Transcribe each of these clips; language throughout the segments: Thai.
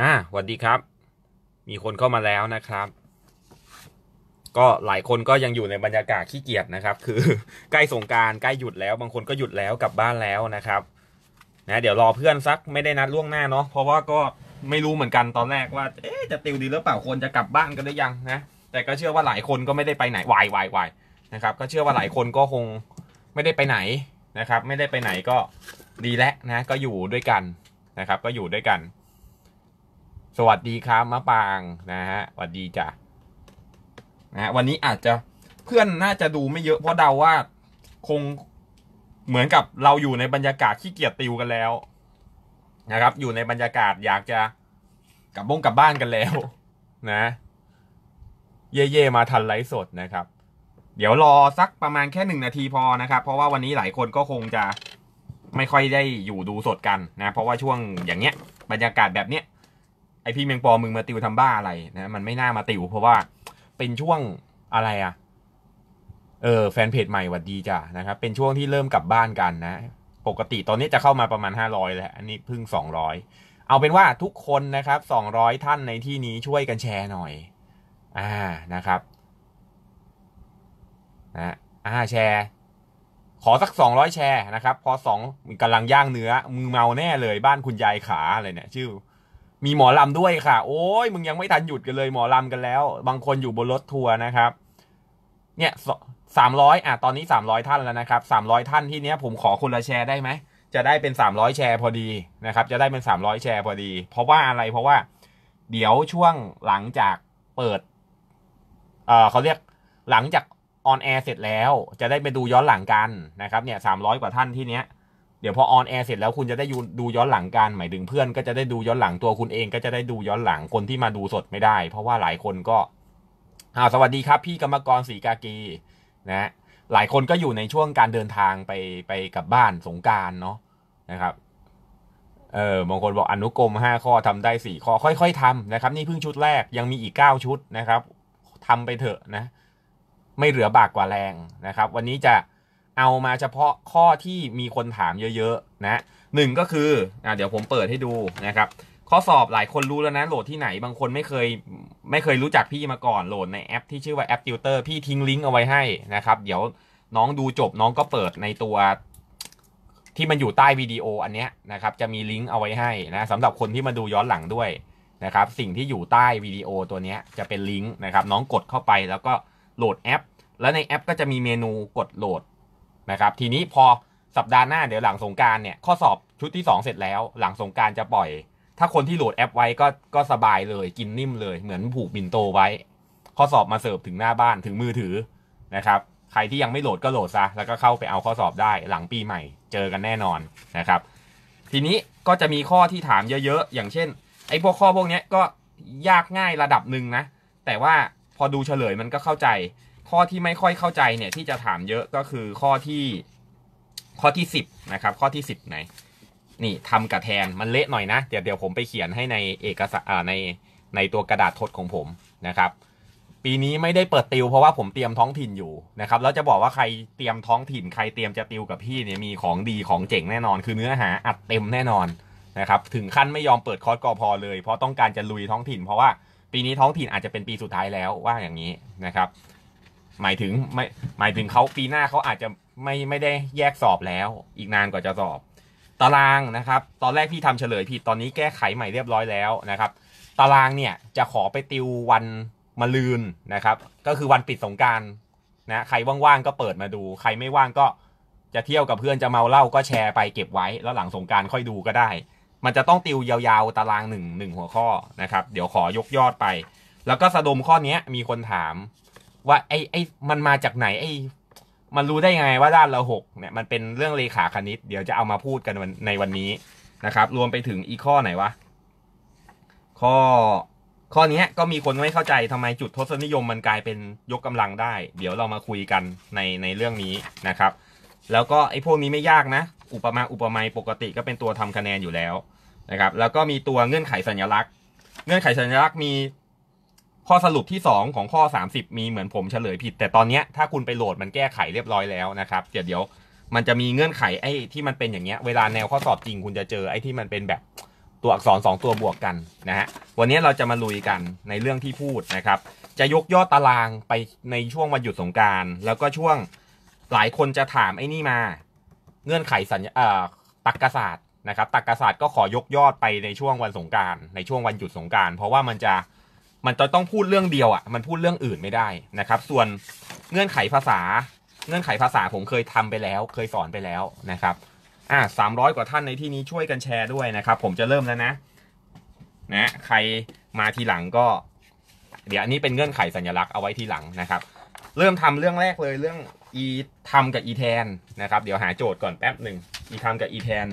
อ่าสวัสดีครับ มีคนเข้ามาแล้วนะครับ ก็หลายคนก็ยังอยู่ในบรรยากาศขี้เกียจนะครับ คือใกล้สงการใกล้หยุดแล้ว บางคนก็หยุดแล้วกลับบ้านแล้วนะครับ นะเดี๋ยวรอเพื่อนสักไม่ได้นัดล่วงหน้าเนาะ เพราะว่าก็ไม่รู้เหมือนกันตอนแรกว่า เอ๊จะติวดีหรือเปล่า คนจะกลับบ้านกันหรือยังนะ แต่ก็เชื่อว่าหลายคนก็ไม่ได้ไปไหนวายวายวายนะครับ ก็เชื่อว่าหลายคนก็คงไม่ได้ไปไหนนะครับ ไม่ได้ไปไหนก็ดีแล้วนะ ก็อยู่ด้วยกันนะครับ ก็อยู่ด้วยกันสวัสดีครับ มะปางนะฮะสวัสดีจ้ะนะฮะวันนี้อาจจะเพื่อนน่าจะดูไม่เยอะ เพราะเดาว่าคงเหมือนกับเราอยู่ในบรรยากาศขี้เกียจติวกันแล้ว นะครับ อยู่ในบรรยากาศอยากจะกลับบ้งกลับบ้านกันแล้ว นะ เย่เ่มาทันไลฟ์สดนะครับ เดี๋ยวรอสักประมาณแค่หนึ่งนาทีพอนะครับ เพราะว่าวันนี้หลายคนก็คงจะไม่ค่อยได้อยู่ดูสดกันนะเพราะว่าช่วงอย่างเงี้ย บรรยากาศแบบเนี้ยไอพี่เมียงปอมึงมาติวทำบ้าอะไรนะมันไม่น่ามาติวเพราะว่า เป็นช่วงอะไรอะเออ แฟนเพจใหม่หวัดดีจ้ะนะครับ เป็นช่วงที่เริ่มกลับบ้านกันนะปกติตอนนี้จะเข้ามาประมาณห้าร้อยแล้วอันนี้พึ่งสองร้อยเอาเป็นว่าทุกคนนะครับสองร้อยท่านในที่นี้ช่วยกันแชร์หน่อย อ่านะครับนะอ่าแชร์ ขอสักสองร้อยแชร์นะครับ พอสองกำลังย่างเนื้อมือเมาแน่เลยบ้านคุณยายขาอะไรเนี่ย ชื่อมีหมอลำด้วยค่ะโอ้ยมึงยังไม่ทันหยุดกันเลย หมอลำกันแล้วบางคนอยู่บนรถทัวร์นะครับเนี่ยสามร้อยอ่ะ ตอนนี้สามร้อยท่านแล้วนะครับสามร้อยท่านที่เนี้ย ผมขอคนละแชร์ได้ไหมจะได้เป็นสามร้อยแชร์พอดีนะครับ จะได้เป็นสามร้อยแชร์พอดี เพราะว่าอะไรเพราะว่า เดี๋ยวช่วงหลังจากเปิด เออเขาเรียกหลังจากออนแอร์เสร็จแล้ว จะได้ไปดูย้อนหลังกันนะครับเนี่ยสามร้อยกว่าท่านที่เนี้ยเดี๋ยวพอออนแอร์เสร็จแล้วคุณจะได้ดูย้อนหลังการหมายถึง เพื่อนก็จะได้ดูย้อนหลังตัวคุณเอง ก็จะได้ดูย้อนหลังคนที่มาดูสดไม่ได้ เพราะว่าหลายคนก็สวัสดีครับพี่กรรมกรสีกากี นะ หลายคนก็อยู่ในช่วงการเดินทางไปไปกับบ้านสงการเนาะนะครับ เออบางคนบอกอนุกรมห้าข้อทำได้สี่ข้อค่อยๆทำนะครับ นี่เพิ่งชุดแรกยังมีอีกเก้าชุดนะครับ ทำไปเถอะนะ ไม่เหลือบากกว่าแรงนะครับ วันนี้จะเอามาเฉพาะข้อที่มีคนถามเยอะ ๆ นะ หนึ่งก็คืออเดี๋ยวผมเปิดให้ดูนะครับ ข้อสอบหลายคนรู้แล้วนะ โหลดที่ไหน บางคนไม่เคยไม่เคยรู้จักพี่มาก่อน โหลดในแอปที่ชื่อว่าแอปติวเตอร์พี่ทิ้งลิงก์เอาไว้ให้นะครับ เดี๋ยวน้องดูจบน้องก็เปิดในตัวที่มันอยู่ใต้วิดีโอ อันเนี้ยนะครับ จะมีลิงก์เอาไว้ให้นะสำหรับคนที่มาดูย้อนหลังด้วยนะครับ สิ่งที่อยู่ใต้วิดีโอตัวเนี้ยจะเป็นลิงก์นะครับน้องกดเข้าไปแล้วก็โหลดแอป แล้วในแอป ก็จะมีเมนูกดโหลดนะครับทีนี้พอสัปดาห์หน้าเดี๋ยวหลังสงการเนี่ยข้อสอบชุดที่ 2 เสร็จแล้วหลังสงการจะปล่อย ถ้าคนที่โหลดแอปไว้ก็ก็สบายเลยกินนิ่มเลย เหมือนผูกบินโตไว้ ข้อสอบมาเสิร์ฟถึงหน้าบ้านถึงมือถือนะครับใครที่ยังไม่โหลดก็โหลดซะแล้วก็เข้าไปเอาข้อสอบได้หลังปีใหม่ เจอกันแน่นอนนะครับทีนี้ก็จะมีข้อที่ถามเยอะ ๆ อย่างเช่น ไอ้พวกข้อพวกนี้ก็ยากง่ายระดับหนึ่งนะแต่ว่าพอดูเฉลยมันก็เข้าใจข้อที่ไม่ค่อยเข้าใจเนี่ยที่จะถามเยอะก็คือข้อที่ข้อที่สิบนะครับ ข้อที่สิบไหน นี่ทำกระแทนมันเละหน่อยนะ เดี๋ยวเดี๋ยวผมไปเขียนให้ในเอกสารในในตัวกระดาษทดของผมนะครับ ปีนี้ไม่ได้เปิดติวเพราะว่าผมเตรียมท้องถิ่นอยู่นะครับแล้วจะบอกว่าใครเตรียมท้องถิ่นใครเตรียมจะติวกับพี่เนี่ยมีของดีของเจ๋งแน่นอนคือเนื้อหาอัดเต็มแน่นอนนะครับ ถึงขั้นไม่ยอมเปิดคอร์สกอพอเลย เพราะต้องการจะลุยท้องถิ่นเพราะว่าปีนี้ท้องถิ่นอาจจะเป็นปีสุดท้ายแล้วว่าอย่างนี้นะครับหมายถึงไม่หมายถึงเขาปีหน้าเขาอาจจะไม่ไม่ได้แยกสอบแล้ว อีกนานกว่าจะสอบ ตารางนะครับ ตอนแรกพี่ทำเฉลยผิดตอนนี้แก้ไขใหม่เรียบร้อยแล้วนะครับ ตารางเนี่ยจะขอไปติว วันมะลืนนะครับ ก็คือวันปิดสงการนะใครว่างๆก็เปิดมาดู ใครไม่ว่างก็จะเที่ยวกับเพื่อนจะเมาเหล้าก็แชร์ไปเก็บไว้ แล้วหลังสงการค่อยดูก็ได้ มันจะต้องติวยาวๆ ตารางหนึ่งหนึ่งหัวข้อนะครับ เดี๋ยวขอยกยอดไป แล้วก็สะดมข้อนี้มีคนถามว่า ไอ้ ไอ้ มันมาจากไหนไอ้มันรู้ได้ไงว่าด้านละหกเนี่ยมันเป็นเรื่องเลขาคณิต เดี๋ยวจะเอามาพูดกันในวันนี้นะครับ รวมไปถึงอีข้อไหนวะ ข้อ ข้อนี้ก็มีคนไม่เข้าใจทำไมจุดทศนิยมมันกลายเป็นยกกำลังได้ เดี๋ยวเรามาคุยกันใน ในเรื่องนี้นะครับ แล้วก็ไอ้พวกนี้ไม่ยากนะ อุปมาอุปไมยปกติก็เป็นตัวทำคะแนนอยู่แล้วนะครับแล้วก็มีตัวเงื่อนไขสัญลักษณ์เงื่อนไขสัญลักษณ์มีข้อสรุปที่ 2 ของข้อ 30 มีเหมือนผมเฉลยผิด แต่ตอนนี้ถ้าคุณไปโหลดมันแก้ไขเรียบร้อยแล้วนะครับเดี๋ยวเดี๋ยวมันจะมีเงื่อนไขไอ้ที่มันเป็นอย่างเงี้ยเวลาแนวข้อสอบจริงคุณจะเจอไอ้ที่มันเป็นแบบตัวอักษร2ตัวบวกกันนะฮะวันนี้เราจะมาลุยกันในเรื่องที่พูดนะครับ จะยกยอดตารางไปในช่วงวันหยุดสงการแล้วก็ช่วงหลายคนจะถามไอ้นี่มา เงื่อนไขสัญญาตักกศาสตร์นะครับตักกศาสตร์ก็ขอยกยอดไปในช่วงวันสงการในช่วงวันหยุดสงการเพราะว่ามันจะมันจะต้องพูดเรื่องเดียวอะ่ะ มันพูดเรื่องอื่นไม่ได้นะครับ ส่วนเงื่อนไขภาษา เงื่อนไขภาษาผมเคยทำไปแล้ว เคยสอนไปแล้วนะครับ อ่า สามร้อยกว่าท่านในที่นี้ช่วยกันแชร์ด้วยนะครับ ผมจะเริ่มแล้วนะ นะ ใครมาทีหลังก็ เดี๋ยวอันนี้เป็นเงื่อนไขสัญลักษณ์เอาไว้ทีหลังนะครับ เริ่มทำเรื่องแรกเลยเรื่องอีทำกับอีแทนนะครับ เดี๋ยวหาโจทย์ก่อนแป๊บหนึ่งอีทำกับอีแทน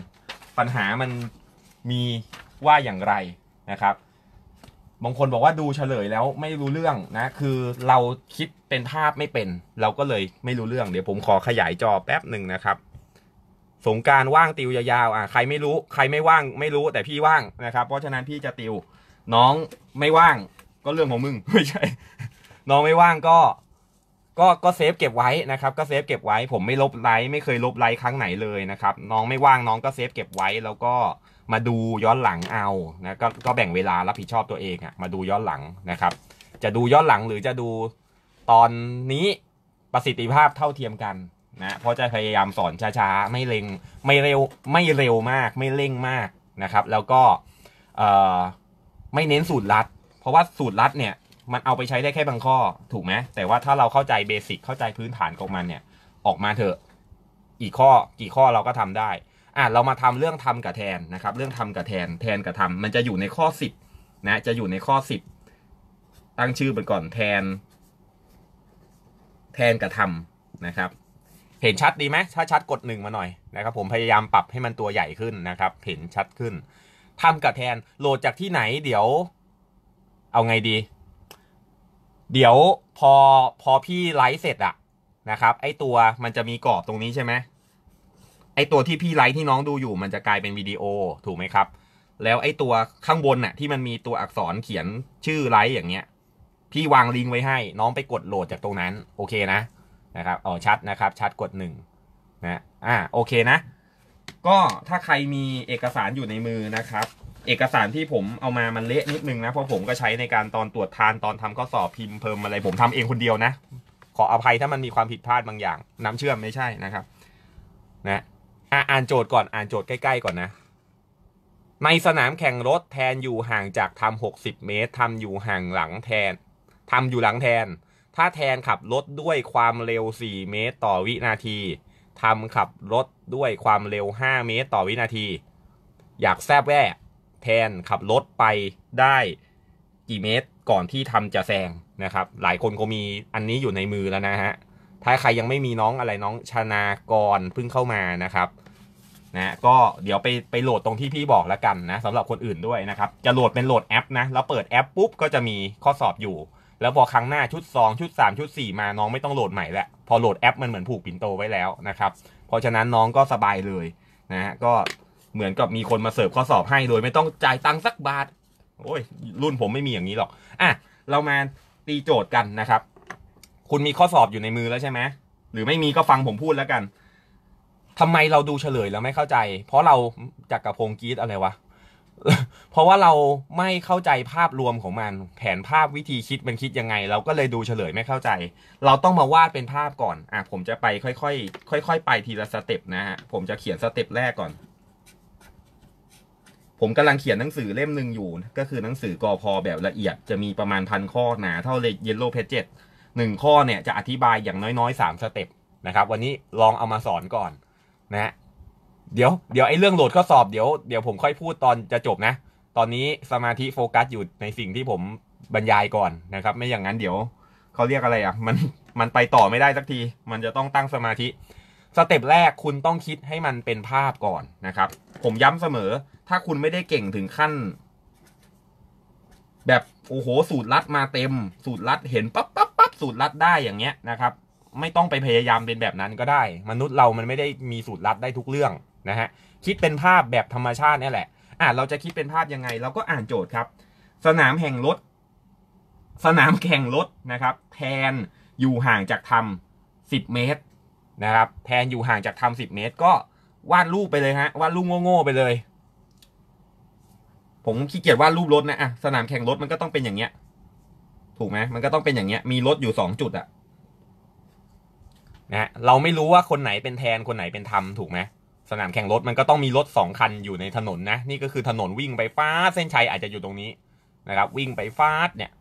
ปัญหามันมีว่าอย่างไรนะครับบางคนบอกว่าดูเฉลยแล้วไม่รู้เรื่องนะ คือเราคิดเป็นภาพไม่เป็น เราก็เลยไม่รู้เรื่อง เดี๋ยวผมขอขยายจอแป๊บหนึ่งนะครับ สงการว่างติวยาวๆอ่ะใครไม่รู้ใครไม่ว่าง ไม่รู้แต่พี่ว่างนะครับ เพราะฉะนั้นพี่จะติวน้องไม่ว่าง ก็เรื่องของมึงไม่ใช่น้องไม่ว่างก็ ก็ก็เซฟเก็บไว้นะครับ ก็เซฟเก็บไว้ ผมไม่ลบไลค์ไม่เคยลบไลค์ครั้งไหนเลยนะครับน้องไม่ว่างน้องก็เซฟเก็บไว้แล้วก็มาดูย้อนหลังเอานะกก็แบ่งเวลารับผิดชอบตัวเองอะมาดูย้อนหลังนะครับ จะดูย้อนหลังหรือจะดูตอนนี้ประสิทธิภาพเท่าเทียมกันนะเพราะจะพยายามสอนช้าๆไม่เร็งไม่เร็วไม่เร็วมาก ไม่เร่งมากนะครับ แล้วก็ไม่เน้นสูตรลัดเพราะว่าสูตรลัดเนี่ยมันเอาไปใช้ได้แค่บางข้อถูกไหมแต่ว่าถ้าเราเข้าใจเบสิกเข้าใจพื้นฐานของมันเนี่ย ออกมาเถอะอีกข้อกี่ข้อเราก็ทำได้อ่ะเรามาทำเรื่องทำกับแทนนะครับ เรื่องทำกับแทนแทนกับทามันจะอยู่ในข้อสิบนะ จะอยู่ในข้อสิบตั้งชื่อไปก่อนแทน แทนกับทานะครับ เห็นชัดดีไหมถ้าชัดกดหนึ่งมาหน่อยนะครับ ผมพยายามปรับให้มันตัวใหญ่ขึ้นนะครับ เห็นชัดขึ้น ทำกับแทนโหลดจากที่ไหน เดี๋ยวเอาไงดี เดี๋ยวพอพอพี่ไลฟ์เสร็จอะนะครับ ไอตัวมันจะมีกรอบตรงนี้ใช่ไหมไอตัวที่พี่ไลท์ที่น้องดูอยู่ มันจะกลายเป็นวิดีโอถูกไหมครับ แล้วไอตัวข้างบนน่ะ ที่มันมีตัวอักษรเขียนชื่อไลท์อย่างเงี้ยพี่วางลิงก์ไว้ให้ น้องไปกดโหลดจากตรงนั้น โอเคนะนะครับอ๋อชัดนะครับ ชัดกดหนึ่งนะ อ่า โอเคนะ ก็ถ้าใครมีเอกสารอยู่ในมือนะครับ เอกสารที่ผมเอามามันเละนิดนึงนะเพราะผมก็ใช้ในการตอนตรวจทานตอนทำข้อสอบพิมพ์เพิ่มอะไร ผมทำเองคนเดียวนะ ขออภัยถ้ามันมีความผิดพลาดบางอย่าง น้ำเชื่อมไม่ใช่นะครับนะอ่านโจทย์ก่อนอ่านโจทย์ใกล้ๆก่อนนะในสนามแข่งรถแทนอยู่ห่างจากทำหกสิบเมตรทำอยู่ห่างหลังแทนทำอยู่หลังแทน ถ้าแทนขับรถด้วยความเร็วสี่เมตรต่อวินาทีทำขับรถด้วยความเร็วห้าเมตรต่อวินาที อยากแซบแว่แทนขับรถไปได้กี่เมตรก่อนที่ทำจะแซงนะครับ หลายคนก็มีอันนี้อยู่ในมือแล้วนะฮะถ้าใครยังไม่มีน้องอะไรน้องชนากรเพิ่งเข้ามานะครับนะก็เดี๋ยวไปไปโหลดตรงที่พี่บอกแล้วกันนะสำหรับคนอื่นด้วยนะครับ จะโหลดเป็นโหลดแอปนะแล้วเปิดแอปปุ๊บก็จะมีข้อสอบอยู่ แล้วพอครั้งหน้าชุด 2ชุด3ชุด 4 มาน้องไม่ต้องโหลดใหม่ละพอโหลดแอปมันเหมือนผูกปิ่นโตไว้แล้วนะครับ เพราะฉะนั้นน้องก็สบายเลยนะฮะก็เหมือนกับมีคนมาเสิร์ฟข้อสอบให้ โดยไม่ต้องจ่ายตังค์สักบาทโอ้ย รุ่นผมไม่มีอย่างนี้หรอกอ่ะเรามาตีโจทย์กันนะครับ คุณมีข้อสอบอยู่ในมือแล้วใช่ไหมหรือไม่มีก็ฟังผมพูดแล้วกันทำไมเราดูเฉลยแล้วไม่เข้าใจ เพราะเราจากกระพงกีดอะไรวะ เพราะว่าเราไม่เข้าใจภาพรวมของมัน แผนภาพวิธีคิดมันคิดยังไง เราก็เลยดูเฉลยไม่เข้าใจ เราต้องมาวาดเป็นภาพก่อน อ่ะ ผมจะไปค่อยๆค่อยๆไปทีละสเต็ปนะฮะ ผมจะเขียนสเต็ปแรกก่อน ผมกำลังเขียนหนังสือเล่มหนึ่งอยู่ ก็คือหนังสือกอพอแบบละเอียด จะมีประมาณพันข้อหนาเท่าเลยเยลโล่เพจเจ็ดหนึ่งข้อเนี่ยจะอธิบายอย่างน้อยๆสามสเต็ปนะครับ วันนี้ลองเอามาสอนก่อนนะเดี๋ยวเดี๋ยวไอ้เรื่องโหลดข้อสอบเดี๋ยวเดี๋ยวผมค่อยพูดตอนจะจบนะ ตอนนี้สมาธิโฟกัสอยู่ในสิ่งที่ผมบรรยายก่อนนะครับ ไม่อย่างนั้นเดี๋ยวเขาเรียกอะไรอ่ะ มันมันไปต่อไม่ได้สักที มันจะต้องตั้งสมาธิ สเต็ปแรกคุณต้องคิดให้มันเป็นภาพก่อนนะครับ ผมย้ำเสมอ ถ้าคุณไม่ได้เก่งถึงขั้น แบบโอ้โหสูตรลัด มาเต็ม สูตรลัดเห็นปั๊บปั๊บปั๊บสูตรลัดได้อย่างเงี้ยนะครับไม่ต้องไปพยายามเป็นแบบนั้นก็ได้ มนุษย์เรามันไม่ได้มีสูตรลับได้ทุกเรื่องนะฮะ คิดเป็นภาพแบบธรรมชาตินี่แหละ อ่ะเราจะคิดเป็นภาพยังไง เราก็อ่านโจทย์ครับ สนามแห่งรถ สนามแข่งรถนะครับ แทนอยู่ห่างจากทำสิบเมตรนะครับ แทนอยู่ห่างจากทำสิบเมตรก็วาดรูปไปเลยฮะวาดรูปโง่ๆไปเลย ผมขี้เกียจวาดรูปรถนะอ่ะสนามแข่งรถมันก็ต้องเป็นอย่างเงี้ย ถูกไหมมันก็ต้องเป็นอย่างเงี้ย มีรถอยู่สองจุดอะนะเราไม่รู้ว่าคนไหนเป็นแทนคนไหนเป็นธรรมถูกไหมสนามแข่งรถมันก็ต้องมีรถสองคันอยู่ในถนนนะ นี่ก็คือถนนวิ่งไปฟ้าเส้นชัยอาจจะอยู่ตรงนี้นะครับ วิ่งไปฟ้าเนี่ย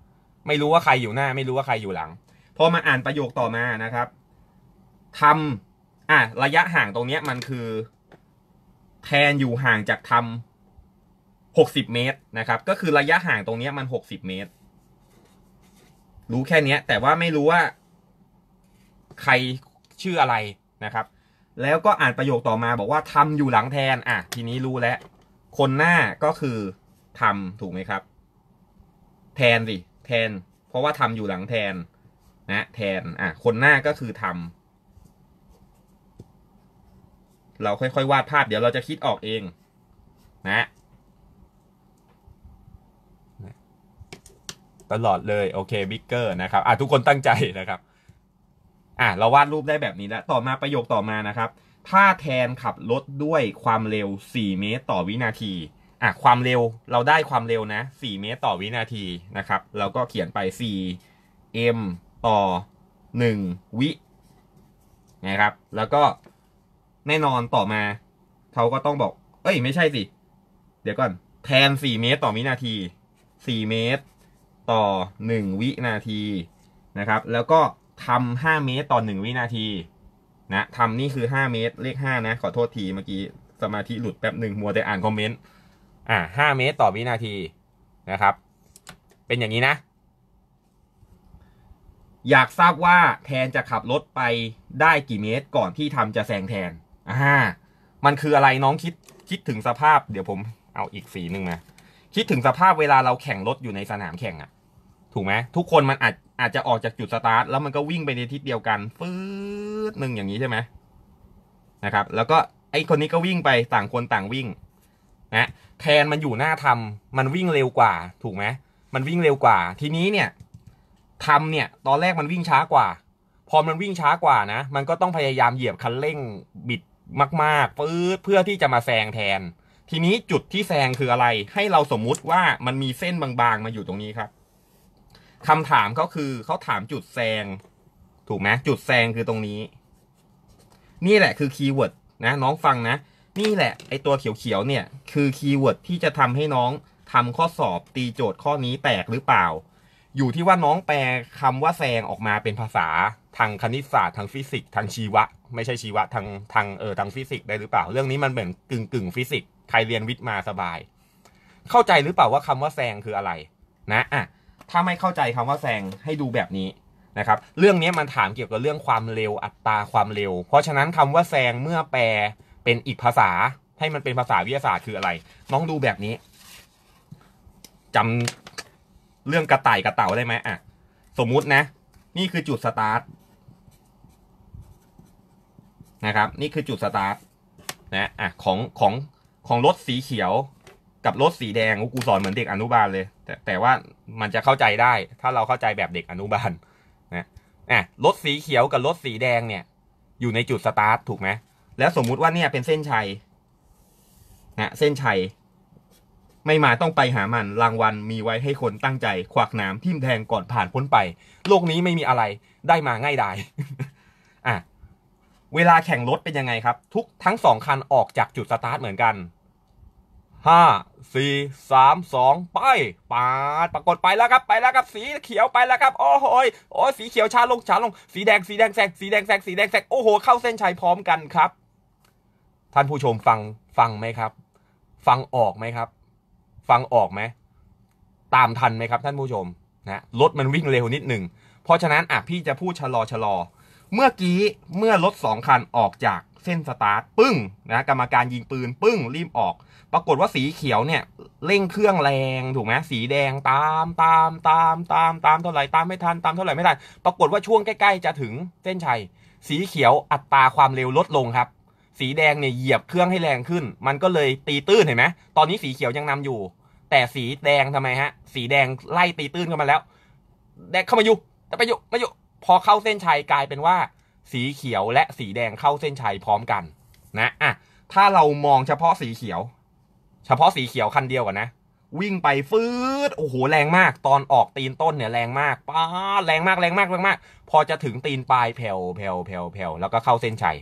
ไม่รู้ว่าใครอยู่หน้า ไม่รู้ว่าใครอยู่หลังพอมาอ่านประโยคต่อมานะครับทำอ่ะระยะห่างตรงเนี้ยมันคือ แทนอยู่ห่างจากทำหกสิบเมตรนะครับ ก็คือระยะห่างตรงเนี้ยมันหกสิบเมตร รู้แค่เนี้ย แต่ว่าไม่รู้ว่าใครชื่ออะไรนะครับ แล้วก็อ่านประโยคต่อมาบอกว่าทำอยู่หลังแทน อ่ะ ทีนี้รู้แล้ว คนหน้าก็คือทำถูกไหมครับ แทนสิแทน เพราะว่าทำอยู่หลังแทนนะ แทน อ่ะคนหน้าก็คือทำ เราค่อยๆวาดภาพ เดี๋ยวเราจะคิดออกเองนะ ตลอดเลยโอเคบิ๊กเกอร์นะครับ อ่ะทุกคนตั้งใจนะครับอ่ะ เราวาดรูปได้แบบนี้แล้วต่อมาประโยคต่อมานะครับ ถ้าแทนขับรถด้วยความเร็ว 4 เมตรต่อวินาทีอ่ะความเร็วเราได้ความเร็วนะ 4 เมตรต่อวินาทีนะครับเราก็เขียนไป 4m ต่อ 1 วิ นะครับ แล้วก็แน่นอนต่อมาเขาก็ต้องบอกเอ้ยไม่ใช่สิ เดี๋ยวก่อนแทน 4 เมตรต่อวินาที 4 เมตร ต่อ 1 วินาทีนะครับ แล้วก็ทำห้าเมตร ต่อหนึ่งวินาที นะ ทำ นี่ คือห้าเมตร เลขห้านะ ขอ โทษที เมื่อกี้ สมาธิ หลุด แป๊บหนึ่ง มัวแต่อ่าน คอมเมนต์ อ่าห้าเมตร ต่อ วินาที นะครับ เป็นอย่างนี้นะ อยากทราบว่า แทนจะขับ รถ ไปได้กี่เมตร ก่อนที่ทำจะ แซง แทน อ่า มันคืออะไรน้องคิด คิดถึงสภาพ เดี๋ยวผมเอาอีกสีหนึ่งมาคิด ถึง สภาพ เวลา เรา แข่ง รถ อยู่ ใน สนาม แข่งอะถูกไหมทุกคนมันอาจอาจจะออกจากจุดสตาร์ทแล้วมันก็วิ่งไปในทิศเดียวกันฟืดหนึ่งอย่างนี้ใช่ไหมนะครับ แล้วก็ไอคนนี้ก็วิ่งไปต่างคนต่างวิ่ง นะแทนมันอยู่หน้าทำมันวิ่งเร็วกว่า ถูกไหมมันวิ่งเร็วกว่า ทีนี้เนี่ยทำเนี่ย ตอนแรกมันวิ่งช้ากว่า พอมันวิ่งช้ากว่านะมันก็ต้องพยายามเหยียบคันเร่งบิดมากๆปื๊ดเพื่อที่จะมาแซงแทน ทีนี้จุดที่แซงคืออะไร ให้เราสมมุติว่ามันมีเส้นบาง ๆ มาอยู่ตรงนี้ครับคำถามเขาคือเขาถามจุดแซง ถูกไหมจุดแซงคือตรงนี้ นี่แหละคือคีย์เวิร์ดนะ น้องฟังนะ นี่แหละไอตัวเขียวๆเนี่ย คือคีย์เวิร์ดที่จะทำให้น้องทำข้อสอบตีโจทย์ข้อนี้แตกหรือเปล่า อยู่ที่ว่าน้องแปลคำว่าแซงออกมาเป็นภาษา ทางคณิตศาสตร์ทางฟิสิกส์ทางชีวะ ไม่ใช่ชีวะทางทางเออทางฟิสิกส์ได้หรือเปล่าเรื่องนี้มันเหมือนกึ่งกึ่งฟิสิกส์ใครเรียนวิทย์มาสบาย เข้าใจหรือเปล่าว่าคำว่าแซงคืออะไร นะอ่ะถ้าไม่เข้าใจคำว่าแซงให้ดูแบบนี้นะครับ เรื่องนี้มันถามเกี่ยวกับเรื่องความเร็วอัตราความเร็ว เพราะฉะนั้นคำว่าแซงเมื่อแปลเป็นอีกภาษาให้มันเป็นภาษาวิทยาศาสตร์คืออะไรน้องดูแบบนี้ จำเรื่องกระต่ายกระเต่าได้ไหมอ่ะสมมุตินะนี่คือจุดสตาร์ทนะครับ นี่คือจุดสตาร์ทนะอ่ะของของของรถสีเขียว กับรถสีแดงกูสอนเหมือนเด็กอนุบาลเลยแต่แต่ว่ามันจะเข้าใจได้ ถ้าเราเข้าใจแบบเด็กอนุบาลนะอ่ะรถสีเขียวกับรถสีแดงเนี่ย อยู่ในจุดสตาร์ทถูกไหม แล้วสมมุติว่าเนี่ยเป็นเส้นชัยนะเส้นชัยไม่มาต้องไปหามัน รางวัลมีไว้ให้คนตั้งใจ ขวักหนามทิ่มแทงก่อนผ่านพ้นไป โลกนี้ไม่มีอะไร ได้มาง่ายดายอ่ะเวลาแข่งรถเป็นยังไงครับ ทุกทั้งสองคันออกจากจุดสตาร์ทเหมือนกันห้าสี่สามสองไป ปาดปรากฏไปแล้วครับ ไปแล้วครับ สีเขียวไปแล้วครับ โอ้โห โอ้สีเขียว ชาลงชาลง สีแดง สีแดงแซก สีแดงแซก สีแดงแซก โอ้โห เข้าเส้นชัยพร้อมกันครับ ท่านผู้ชมฟัง ฟังไหมครับ ฟังออกไหมครับ ฟังออกไหม ตามทันไหมครับท่านผู้ชม นะ รถมันวิ่งเร็วนิดหนึ่ง เพราะฉะนั้นอ่ะพี่จะพูดชะลอชะลอ เมื่อกี้ เมื่อรถสองคันออกจากเส้นสตาร์ท ปึ้ง นะ กรรมการยิงปืน ปึ้งรีบออกปรากฏว่าสีเขียวเนี่ยเร่งเครื่องแรงถูกไหมสีแดงตามตามตามตามตามเท่าไหร่ตามไม่ทันตามเท่าไหร่ไม่ทัน ปรากฏว่าช่วงใกล้ๆ จะถึงเส้นชัยสีเขียวอัตราความเร็วลดลงครับ สีแดงเนี่ยเหยียบเครื่องให้แรงขึ้น มันก็เลยตีตื้นเห็นไหมตอนนี้สีเขียวยังนำอยู่ แต่สีแดงทำไมฮะ สีแดงไล่ตีตื้นเข้ามาแล้วแดงเข้ามาอยู่แต่ไปอยู่ม่อยู่พอเข้าเส้นชัยกลายเป็นว่า สีเขียวและสีแดงเข้าเส้นชัยพร้อมกัน นะ อ่ะ ถ้าเรามองเฉพาะสีเขียวเฉพาะสีเขียวคันเดียวกันนะ วิ่งไปฟืดโอ้โห แรงมากตอนออกตีนต้นเนี่ยแรงมากป้าแรงมากแรงมากแรงมาก พอจะถึงตีนปลายแผ่วแผ่วแผ่วแผ่วแล้วก็เข้าเส้นชัย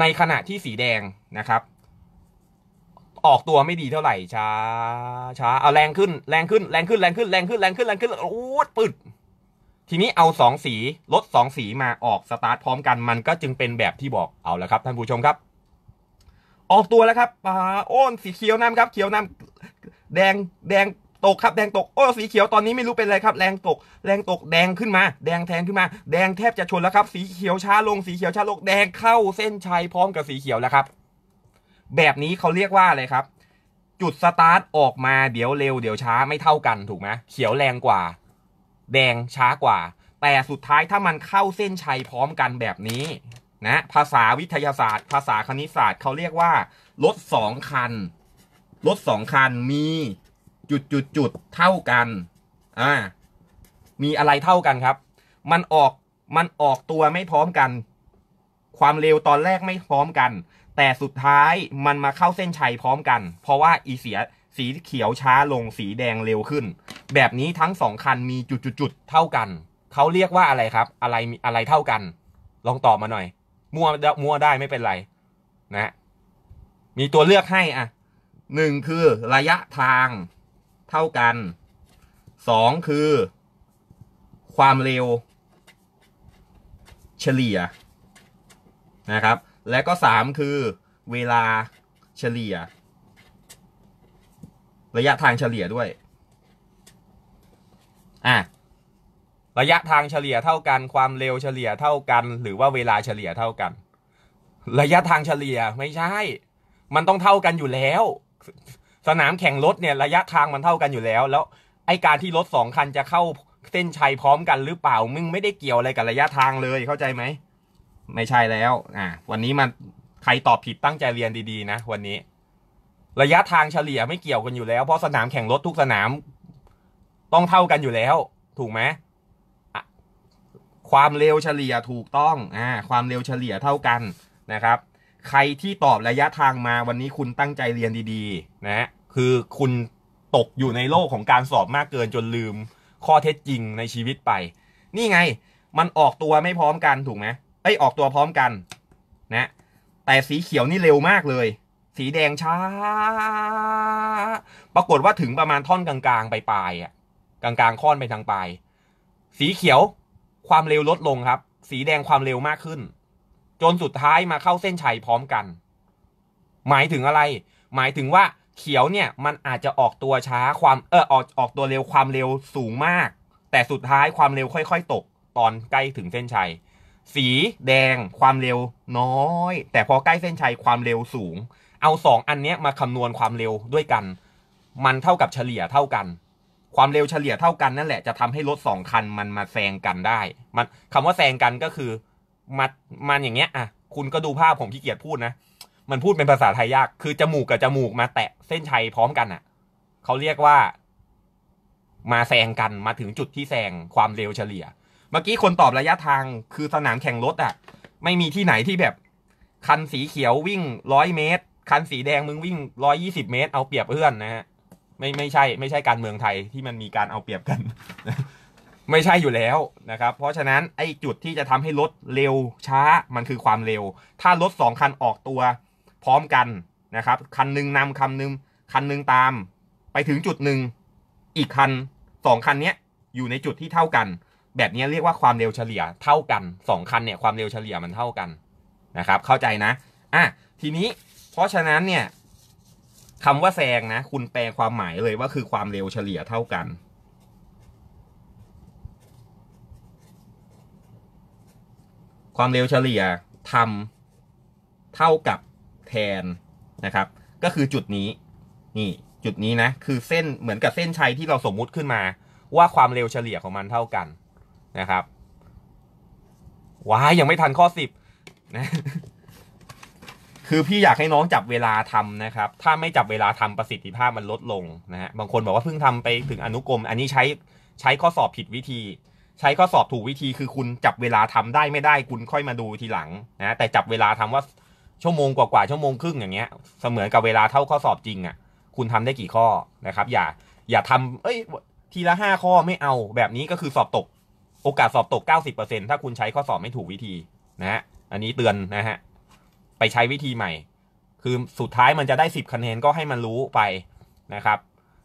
ในขณะที่สีแดงนะครับ ออกตัวไม่ดีเท่าไหร่ช้าช้าเอาแรงขึ้นแรงขึ้นแรงขึ้นแรงขึ้น แรงขึ้นแรงขึ้นแรงขึ้นโอ้ดปึดทีนี้เอาสองสีลดสองสีมาออกสตาร์ทพร้อมกันมันก็จึงเป็นแบบที่บอกเอาละครับท่านผู้ชมครับออกตัวแล้วครับป่าโอนสีเขียวน้ำครับ เขียวน้ำแดงแดงตกครับแดงตกโอ้สีเขียวตอนนี้ไม่รู้เป็นอะไรครับแรงตกแรงตกแดงขึ้นมา แดงแทงขึ้นมา แดงแทบจะชนแล้วครับ สีเขียวช้าลงสีเขียวช้าลงแดงเข้าเส้นชัยพร้อมกับสีเขียวแล้วครับ แบบนี้เขาเรียกว่าอะไรครับ จุดสตาร์ทออกมาเดี๋ยวเร็วเดี๋ยวช้าไม่เท่ากันถูกไหมเขียวแรงกว่า แดงช้ากว่า แต่สุดท้ายถ้ามันเข้าเส้นชัยพร้อมกันแบบนี้นะภาษาวิทยาศาสตร์ ภาษาคณิตศาสตร์เขาเรียกว่ารถสองคันรถสองคันมีจุดจุดจุดเท่ากันอ่ามีอะไรเท่ากันครับ มันออกมันออกตัวไม่พร้อมกัน ความเร็วตอนแรกไม่พร้อมกัน แต่สุดท้ายมันมาเข้าเส้นชัยพร้อมกัน เพราะว่าอีเสียสีเขียวช้าลงสีแดงเร็วขึ้น แบบนี้ทั้งสองคันมีจุดจุดจุดเท่ากันเขาเรียกว่าอะไรครับ อะไรอะไรเท่ากัน ลองตอบมาหน่อยมั่วมั่วได้ไม่เป็นไร นะ มีตัวเลือกให้ อ่ะหนึ่งคือระยะทางเท่ากัน สองคือความเร็วเฉลี่ยนะครับ และก็สามคือเวลาเฉลี่ย ระยะทางเฉลี่ยด้วย อ่ะระยะทางเฉลี่ยเท่ากันความเร็วเฉลี่ยเท่ากัน หรือว่าเวลาเฉลี่ยเท่ากัน ระยะทางเฉลี่ยไม่ใช่ มันต้องเท่ากันอยู่แล้ว สนามแข่งรถเนี่ย ระยะทางมันเท่ากันอยู่แล้ว แล้วไอการที่รถสองคันจะเข้าเส้นชัยพร้อมกันหรือเปล่า มึงไม่ได้เกี่ยวอะไรกับระยะทางเลยเข้าใจไหมไม่ใช่แล้วอ่าวันนี้มันใครตอบผิดตั้งใจเรียนดีๆ นะ วันนี้ ระยะทางเฉลี่ยไม่เกี่ยวกันอยู่แล้วเพราะสนามแข่งรถทุกสนาม ต้องเท่ากันอยู่แล้ว ถูกไหมความเร็วเฉลี่ยถูกต้อง อ่า ความเร็วเฉลี่ยเท่ากันนะครับ ใครที่ตอบระยะทางมาวันนี้คุณตั้งใจเรียนดี ๆ นะ คือคุณตกอยู่ในโลกของการสอบมากเกินจนลืม ข้อเท็จจริงในชีวิตไป นี่ไง มันออกตัวไม่พร้อมกันถูกไหมเอ้ย ออกตัวพร้อมกันนะ แต่สีเขียวนี่เร็วมากเลย สีแดงช้า ปรากฏว่าถึงประมาณท่อนกลาง ๆ ไปปลายอะกลางๆค่อนไปทางปลาย สีเขียวความเร็วลดลงครับ สีแดงความเร็วมากขึ้น จนสุดท้ายมาเข้าเส้นชัยพร้อมกัน หมายถึงอะไร หมายถึงว่าเขียวเนี่ยมันอาจจะออกตัวช้าความเออออกออกตัวเร็วความเร็วสูงมาก แต่สุดท้ายความเร็วค่อยๆตก ตอนใกล้ถึงเส้นชัยสีแดงความเร็วน้อย แต่พอใกล้เส้นชัยความเร็วสูง เอาสองอันเนี้ยมาคำนวณความเร็วด้วยกัน มันเท่ากับเฉลี่ยเท่ากันความเร็วเฉลี่ยเท่ากันนั่นแหละจะทำให้รถสองคัน มันมาแซงกันได้ มันคำว่าแซงกันก็คือมันมันอย่างเงี้ยอ่ะคุณก็ดูภาพผมขี้เกียจพูดนะ มันพูดเป็นภาษาไทยยากคือจมูกกับจมูกมาแตะเส้นชัยพร้อมกันอ่ะ เขาเรียกว่ามาแซงกันมาถึงจุดที่แซงความเร็วเฉลี่ย เมื่อกี้คนตอบระยะทางคือสนามแข่งรถอ่ะ ไม่มีที่ไหนที่แบบ คันสีเขียววิ่งร้อยเมตรคันสีแดงมึงวิ่งร้อยยี่สิบเมตร เอาเปรียบเพื่อนนะฮะไม่ไม่ใช่ไม่ใช่การเมืองไทยที่มันมีการเอาเปรียบกัน ไม่ใช่อยู่แล้วนะครับ เพราะฉะนั้นไอ้จุดที่จะทำให้รถเร็วช้ามันคือความเร็ว ถ้ารถสองคันออกตัว พร้อมกันนะครับ คันนึงนำคันนึง คันนึงตาม ไปถึงจุดหนึ่งอีกคันสองคันเนี้ยอยู่ในจุดที่เท่ากัน แบบนี้เรียกว่าความเร็วเฉลี่ยเท่ากันสองคันเนี่ย ความเร็วเฉลี่ยมันเท่ากันนะครับ เข้าใจนะอ่ะทีนี้เพราะฉะนั้นเนี่ยคำว่าแซงนะคุณแปลความหมายเลยว่าคือความเร็วเฉลี่ยเท่ากัน ความเร็วเฉลี่ยทำเท่ากับแทนนะครับ ก็คือจุดนี้ นี่ จุดนี้นะคือเส้นเหมือนกับเส้นชัยที่เราสมมุติขึ้นมา ว่าความเร็วเฉลี่ยของมันเท่ากันนะครับว้ายังไม่ทันข้อสิบนะคือพี่อยากให้น้องจับเวลาทำนะครับ ถ้าไม่จับเวลาทำประสิทธิภาพมันลดลงนะฮะ บางคนบอกว่าเพิ่งทำไปถึงอนุกรม อันนี้ใช้ใช้ข้อสอบผิดวิธี ใช้ข้อสอบถูกวิธีคือคุณจับเวลาทำได้ไม่ได้คุณค่อยมาดูทีหลังนะแต่จับเวลาทำว่า ชั่วโมงกว่าๆชั่วโมงครึ่งอย่างเงี้ย เสมือนกับเวลาเท่าข้อสอบจริงอะ่ะ คุณทำได้กี่ข้อนะครับ อย่าอย่าทำเอ้ย ทีละห้าข้อไม่เอาแบบนี้ก็คือสอบตก โอกาสสอบตก90%ถ้าคุณใช้ข้อสอบไม่ถูกวิธี นะฮะ อันนี้เตือนนะฮะใช้วิธีใหม่ คือสุดท้ายมันจะได้สิบคะแนนก็ให้มันรู้ไปนะครับ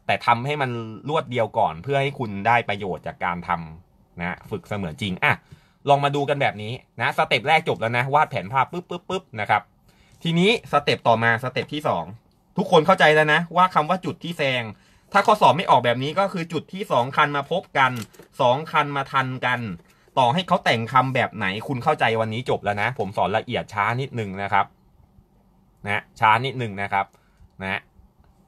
แต่ทำให้มันรวดเดียวก่อน เพื่อให้คุณได้ประโยชน์จากการทำนะ ฝึกเสมือนจริง อ่ะ ลองมาดูกันแบบนี้นะ สเต็ปแรกจบแล้วนะ วาดแผนภาพปุ๊บปุ๊บปุ๊บนะครับ ทีนี้สเต็ปต่อมาสเต็ปที่สองทุกคนเข้าใจแล้วนะ ว่าคำว่าจุดที่แซง ถ้าข้อสอบไม่ออกแบบนี้ก็คือจุดที่สองคันมาพบกันสองคันมาทันกัน่อให้เขาแต่งคำแบบไหนคุณเข้าใจวันนี้จบแล้วนะ ผมสอนละเอียดช้านิดนึงนะครับ นะช้านิดนึงนะครับ นะ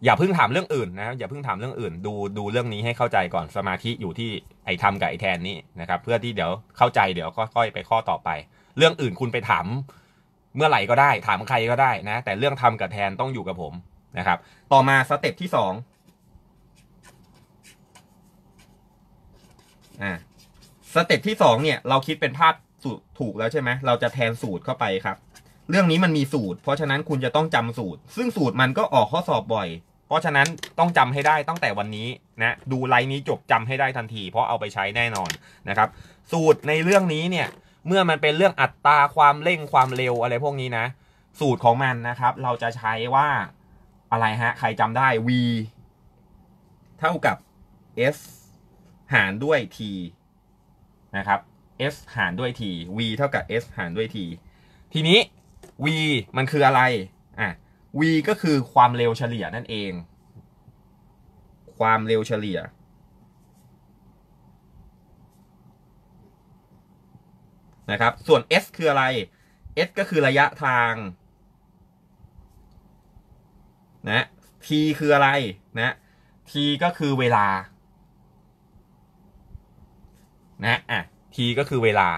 อย่าเพิ่งถามเรื่องอื่นนะอย่าเพิ่งถามเรื่องอื่นดูดูเรื่องนี้ให้เข้าใจก่อนสมาธิอยู่ที่ ไอ้ทำกับ ไอ้แทนนี่นะครับ เพื่อที่เดี๋ยวเข้าใจเดี๋ยวก็ค่อยไปข้อต่อไป เรื่องอื่นคุณไปถาม เมื่อไหร่ก็ได้ถามใครก็ได้นะแต่เรื่องทำกับแทนต้องอยู่กับผมนะครับ ต่อมาสเต็ปที่สองอ่าสเต็ปที่สองเนี่ยเราคิดเป็นภาพสูตรถูกแล้วใช่ไหม เราจะแทนสูตรเข้าไปครับ เรื่องนี้มันมีสูตร เพราะฉะนั้นคุณจะต้องจำสูตร ซึ่งสูตรมันก็ออกข้อสอบบ่อย เพราะฉะนั้นต้องจำให้ได้ตั้งแต่วันนี้นะ ดูไลน์นี้จบจำให้ได้ทันที เพราะเอาไปใช้แน่นอนนะครับ สูตรในเรื่องนี้เนี่ยเมื่อมันเป็นเรื่องอัตราความเร่งความเร็วอะไรพวกนี้นะ สูตรของมันนะครับ เราจะใช้ว่าอะไรฮะใครจำได้ v เท่ากับ s หารด้วย t นะครับ s หารด้วย t v เท่ากับ s หารด้วย t ทีนี้ v มันคืออะไร อ่ะ v ก็คือความเร็วเฉลี่ยนั่นเอง ความเร็วเฉลี่ยนะครับ ส่วน s คืออะไร s ก็คือระยะทางนะ t คืออะไรนะ t ก็คือเวลานะอ่ะทีก็คือเวลา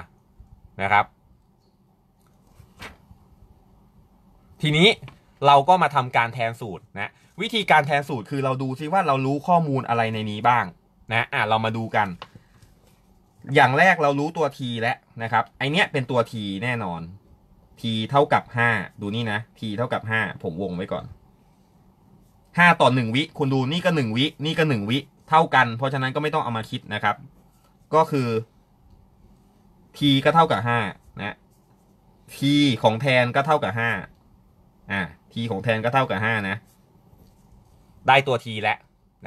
นะครับ ทีนี้เราก็มาทำการแทนสูตรนะ วิธีการแทนสูตรคือเราดูซิว่าเรารู้ข้อมูลอะไรในนี้บ้าง นะอ่ะเรามาดูกัน อย่างแรกเรารู้ตัว t แล้วนะครับ ไอเนี้ยเป็นตัว t แน่นอน t เท่ากับ5ดูนี่นะ t เท่ากับ5ผมวงไว้ก่อน5ต่อ1วิคุณดูนี่ก็1วินี่ก็1วิเท่ากัน เพราะฉะนั้นก็ไม่ต้องเอามาคิดนะครับก็คือ t ก็เท่ากับ 5 นะ t ของแทนก็เท่ากับ 5 อ่า t ของแทนก็เท่ากับ 5 นะ ได้ตัว t แล้ว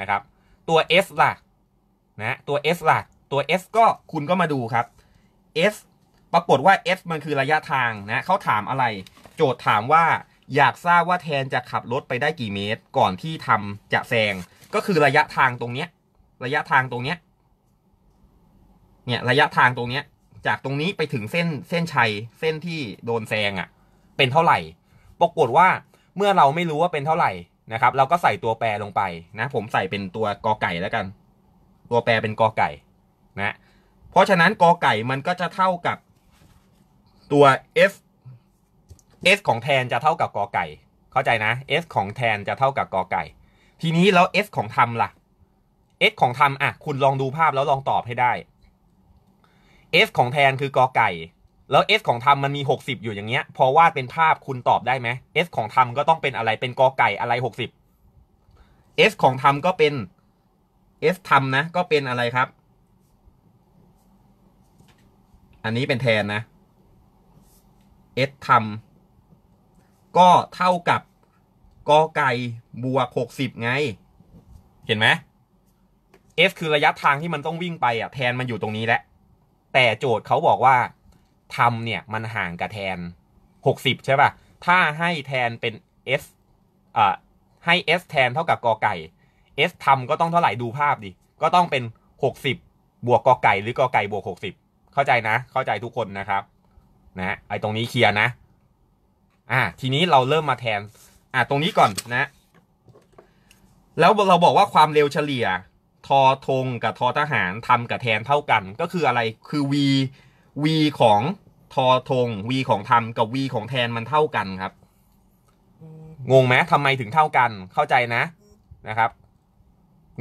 นะครับ ตัว s ล่ะนะตัว s ล่ะตัว s ก็คุณก็มาดูครับ s ปรากฏว่า s มันคือระยะทางนะเขาถามอะไร โจทย์ถามว่าอยากทราบว่าแทนจะขับรถไปได้กี่เมตร ก่อนที่ทำจะแซงก็คือระยะทางตรงเนี้ยระยะทางตรงเนี้ยเนี่ยระยะทางตรงเนี้ย จากตรงนี้ไปถึงเส้นเส้นชัย เส้นที่โดนแซงอะ่ะ เป็นเท่าไหร่ ปรากฏว่าเมื่อเราไม่รู้ว่าเป็นเท่าไหร่นะครับ เราก็ใส่ตัวแปรลงไปนะ ผมใส่เป็นตัวกอไก่แล้วกัน ตัวแปรเป็นกอไก่นะ เพราะฉะนั้นกอไก่มันก็จะเท่ากับตัว f s ของแทนจะเท่ากับกอไก่ เข้าใจนะ s ของแทนจะเท่ากับกอไก่ ทีนี้แล้ว s ของทำล่ะ s ของทำอ่ะคุณลองดูภาพแล้วลองตอบให้ได้ f ของแทนคือกอไก่ แล้ว f ของทำมันมี 60 อยู่อย่างเงี้ย พอวาดเป็นภาพคุณตอบได้ไหม f ของทำก็ต้องเป็นอะไรเป็นกอไก่อะไร 60 S ของทำก็เป็น S ทำนะ ก็เป็นอะไรครับ อันนี้เป็นแทนนะ S ทำก็เท่ากับกอไก่ บวก 60ไง เห็นไหม S คือระยะทางที่มันต้องวิ่งไป อ่ะ แทนมันอยู่ตรงนี้แหละแต่โจทย์เขาบอกว่าทำเนี่ยมันห่างกับแทน60ใช่ป่ะ ถ้าให้แทนเป็น s อ่าให้ s แทนเท่ากับกอไก่ s ทำก็ต้องเท่าไหร่ดูภาพดิ ก็ต้องเป็น60บวกกอไก่หรือกอไก่บวก60เข้าใจนะ เข้าใจทุกคนนะครับ นะ ไอตรงนี้เคลียร์นะ อ่าทีนี้เราเริ่มมาแทน อ่าตรงนี้ก่อนนะ แล้วเราบอกว่าความเร็วเฉลี่ยทอทงกับทอทหารทำกับแทนเท่ากัน ก็คืออะไรคือ v v ของทอทง v ของทำกับ v ของแทนมันเท่ากันครับ งงไหมทำไมถึงเท่ากันเข้าใจนะนะครับ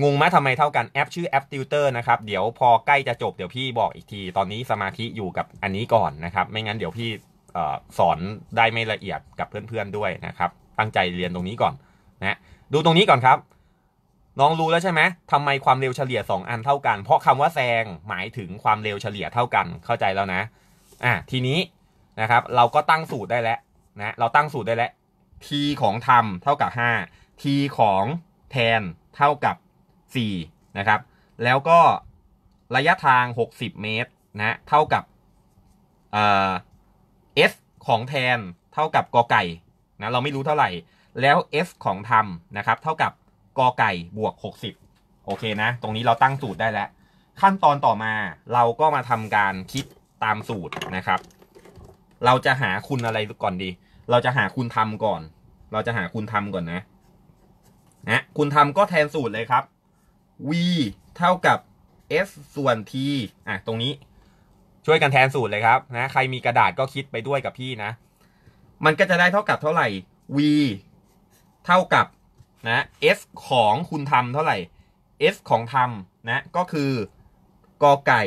งงไหมทำไมเท่ากัน แอปชื่อแอปติวเตอร์นะครับเดี๋ยวพอใกล้จะจบเดี๋ยวพี่บอกอีกที ตอนนี้สมาธิอยู่กับอันนี้ก่อนนะครับ ไม่งั้นเดี๋ยวพี่สอนได้ไม่ละเอียดกับเพื่อนๆด้วยนะครับ ตั้งใจเรียนตรงนี้ก่อนนะ ดูตรงนี้ก่อนครับน้องรู้แล้วใช่ไหมทำไมความเร็วเฉลี่ย2อันเท่ากัน เพราะคำว่าแซงหมายถึงความเร็วเฉลี่ยเท่ากัน เข้าใจแล้วนะ อ่ะ ทีนี้นะครับ เราก็ตั้งสูตรได้แล้วนะ เราตั้งสูตรได้แล้ว t ของทำเท่ากับ 5 t ของแทนเท่ากับ4นะครับ แล้วก็ระยะทาง 60 เมตรนะ เท่ากับเอ่อ s ของแทนเท่ากับกอไก่ นะ เราไม่รู้เท่าไหร่ แล้ว s ของทำนะครับ เท่ากับกอไก่บวก60โอเคนะ ตรงนี้เราตั้งสูตรได้แล้ว ขั้นตอนต่อมา เราก็มาทำการคิดตามสูตรนะครับ เราจะหาคุณอะไรก่อนดี เราจะหาคุณทำก่อน เราจะหาคุณทำก่อนนะนะคุณทำก็แทนสูตรเลยครับ v เท่ากับ s ส่วน t อ่ะตรงนี้ช่วยกันแทนสูตรเลยครับนะใครมีกระดาษก็คิดไปด้วยกับพี่นะ มันก็จะได้เท่ากับเท่าไหร่ v เท่ากับนะ F ของคุณทำเท่าไหร่ F ของทำนะ ก็คือกอไก่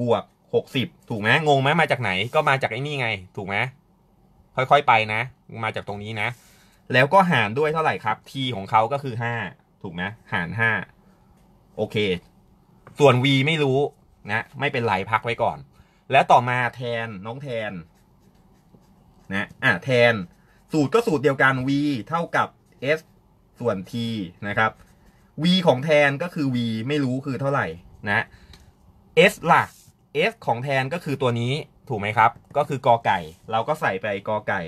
บวก60ถูกไหมงงไหมมาจากไหน ก็มาจากไอ้นี่ไง ถูกไหมค่อยๆไปนะ มาจากตรงนี้นะ แล้วก็หารด้วยเท่าไหร่ครับ t ของเขาก็คือ5ถูกไหมหาร 5 โอเค ส่วน v ไม่รู้นะ ไม่เป็นไรพักไว้ก่อน แล้วต่อมาแทนน้องแทนนะอ่ะแทนสูตรก็สูตรเดียวกัน v เท่ากับ s ส่วน t นะครับ v ของแทนก็คือ v ไม่รู้คือเท่าไหร่นะ s ล่ะ s ของแทนก็คือตัวนี้ถูกไหมครับ ก็คือกอไก่ เราก็ใส่ไปกอไก่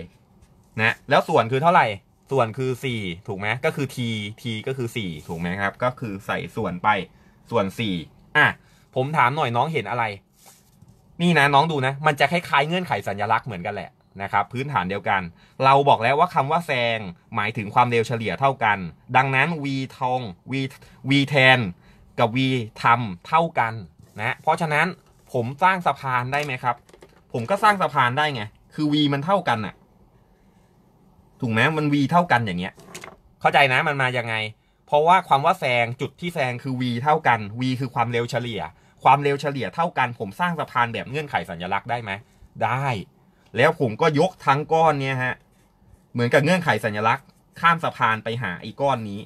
นะ แล้วส่วนคือเท่าไหร่ ส่วนคือ4ถูกไหมก็คือ t t ก็คือ4ถูกไหมครับ ก็คือใส่ส่วนไป ส่วน4อ่ะผมถามหน่อยน้องเห็นอะไรนี่นะ น้องดูนะ มันจะคล้ายๆเงื่อนไขสัญลักษณ์เหมือนกันแหละนะครับพื้นฐานเดียวกัน เราบอกแล้วว่าคำว่าแซงหมายถึงความเร็วเฉลี่ยเท่ากัน ดังนั้น v ทอง v v แทนกับ v ทำเท่ากัน นะ เพราะฉะนั้นผมสร้างสะพานได้ไหมครับ ผมก็สร้างสะพานได้ไง คือ v มันเท่ากันอะถูกไหมมัน v เท่ากันอย่างเงี้ย เข้าใจนะ มันมาอย่างไง เพราะว่าความว่าแซงจุดที่แซงคือ v เท่ากัน v คือความเร็วเฉลี่ย ความเร็วเฉลี่ยเท่ากัน ผมสร้างสะพานแบบเงื่อนไขสัญลักษณ์ได้ไหม ได้แล้วผมก็ยกทั้งก้อนเนี่ยฮะเหมือนกับเงื่อนไขสัญลักษณ์ ข้ามสะพานไปหาไอ้ก้อนนี้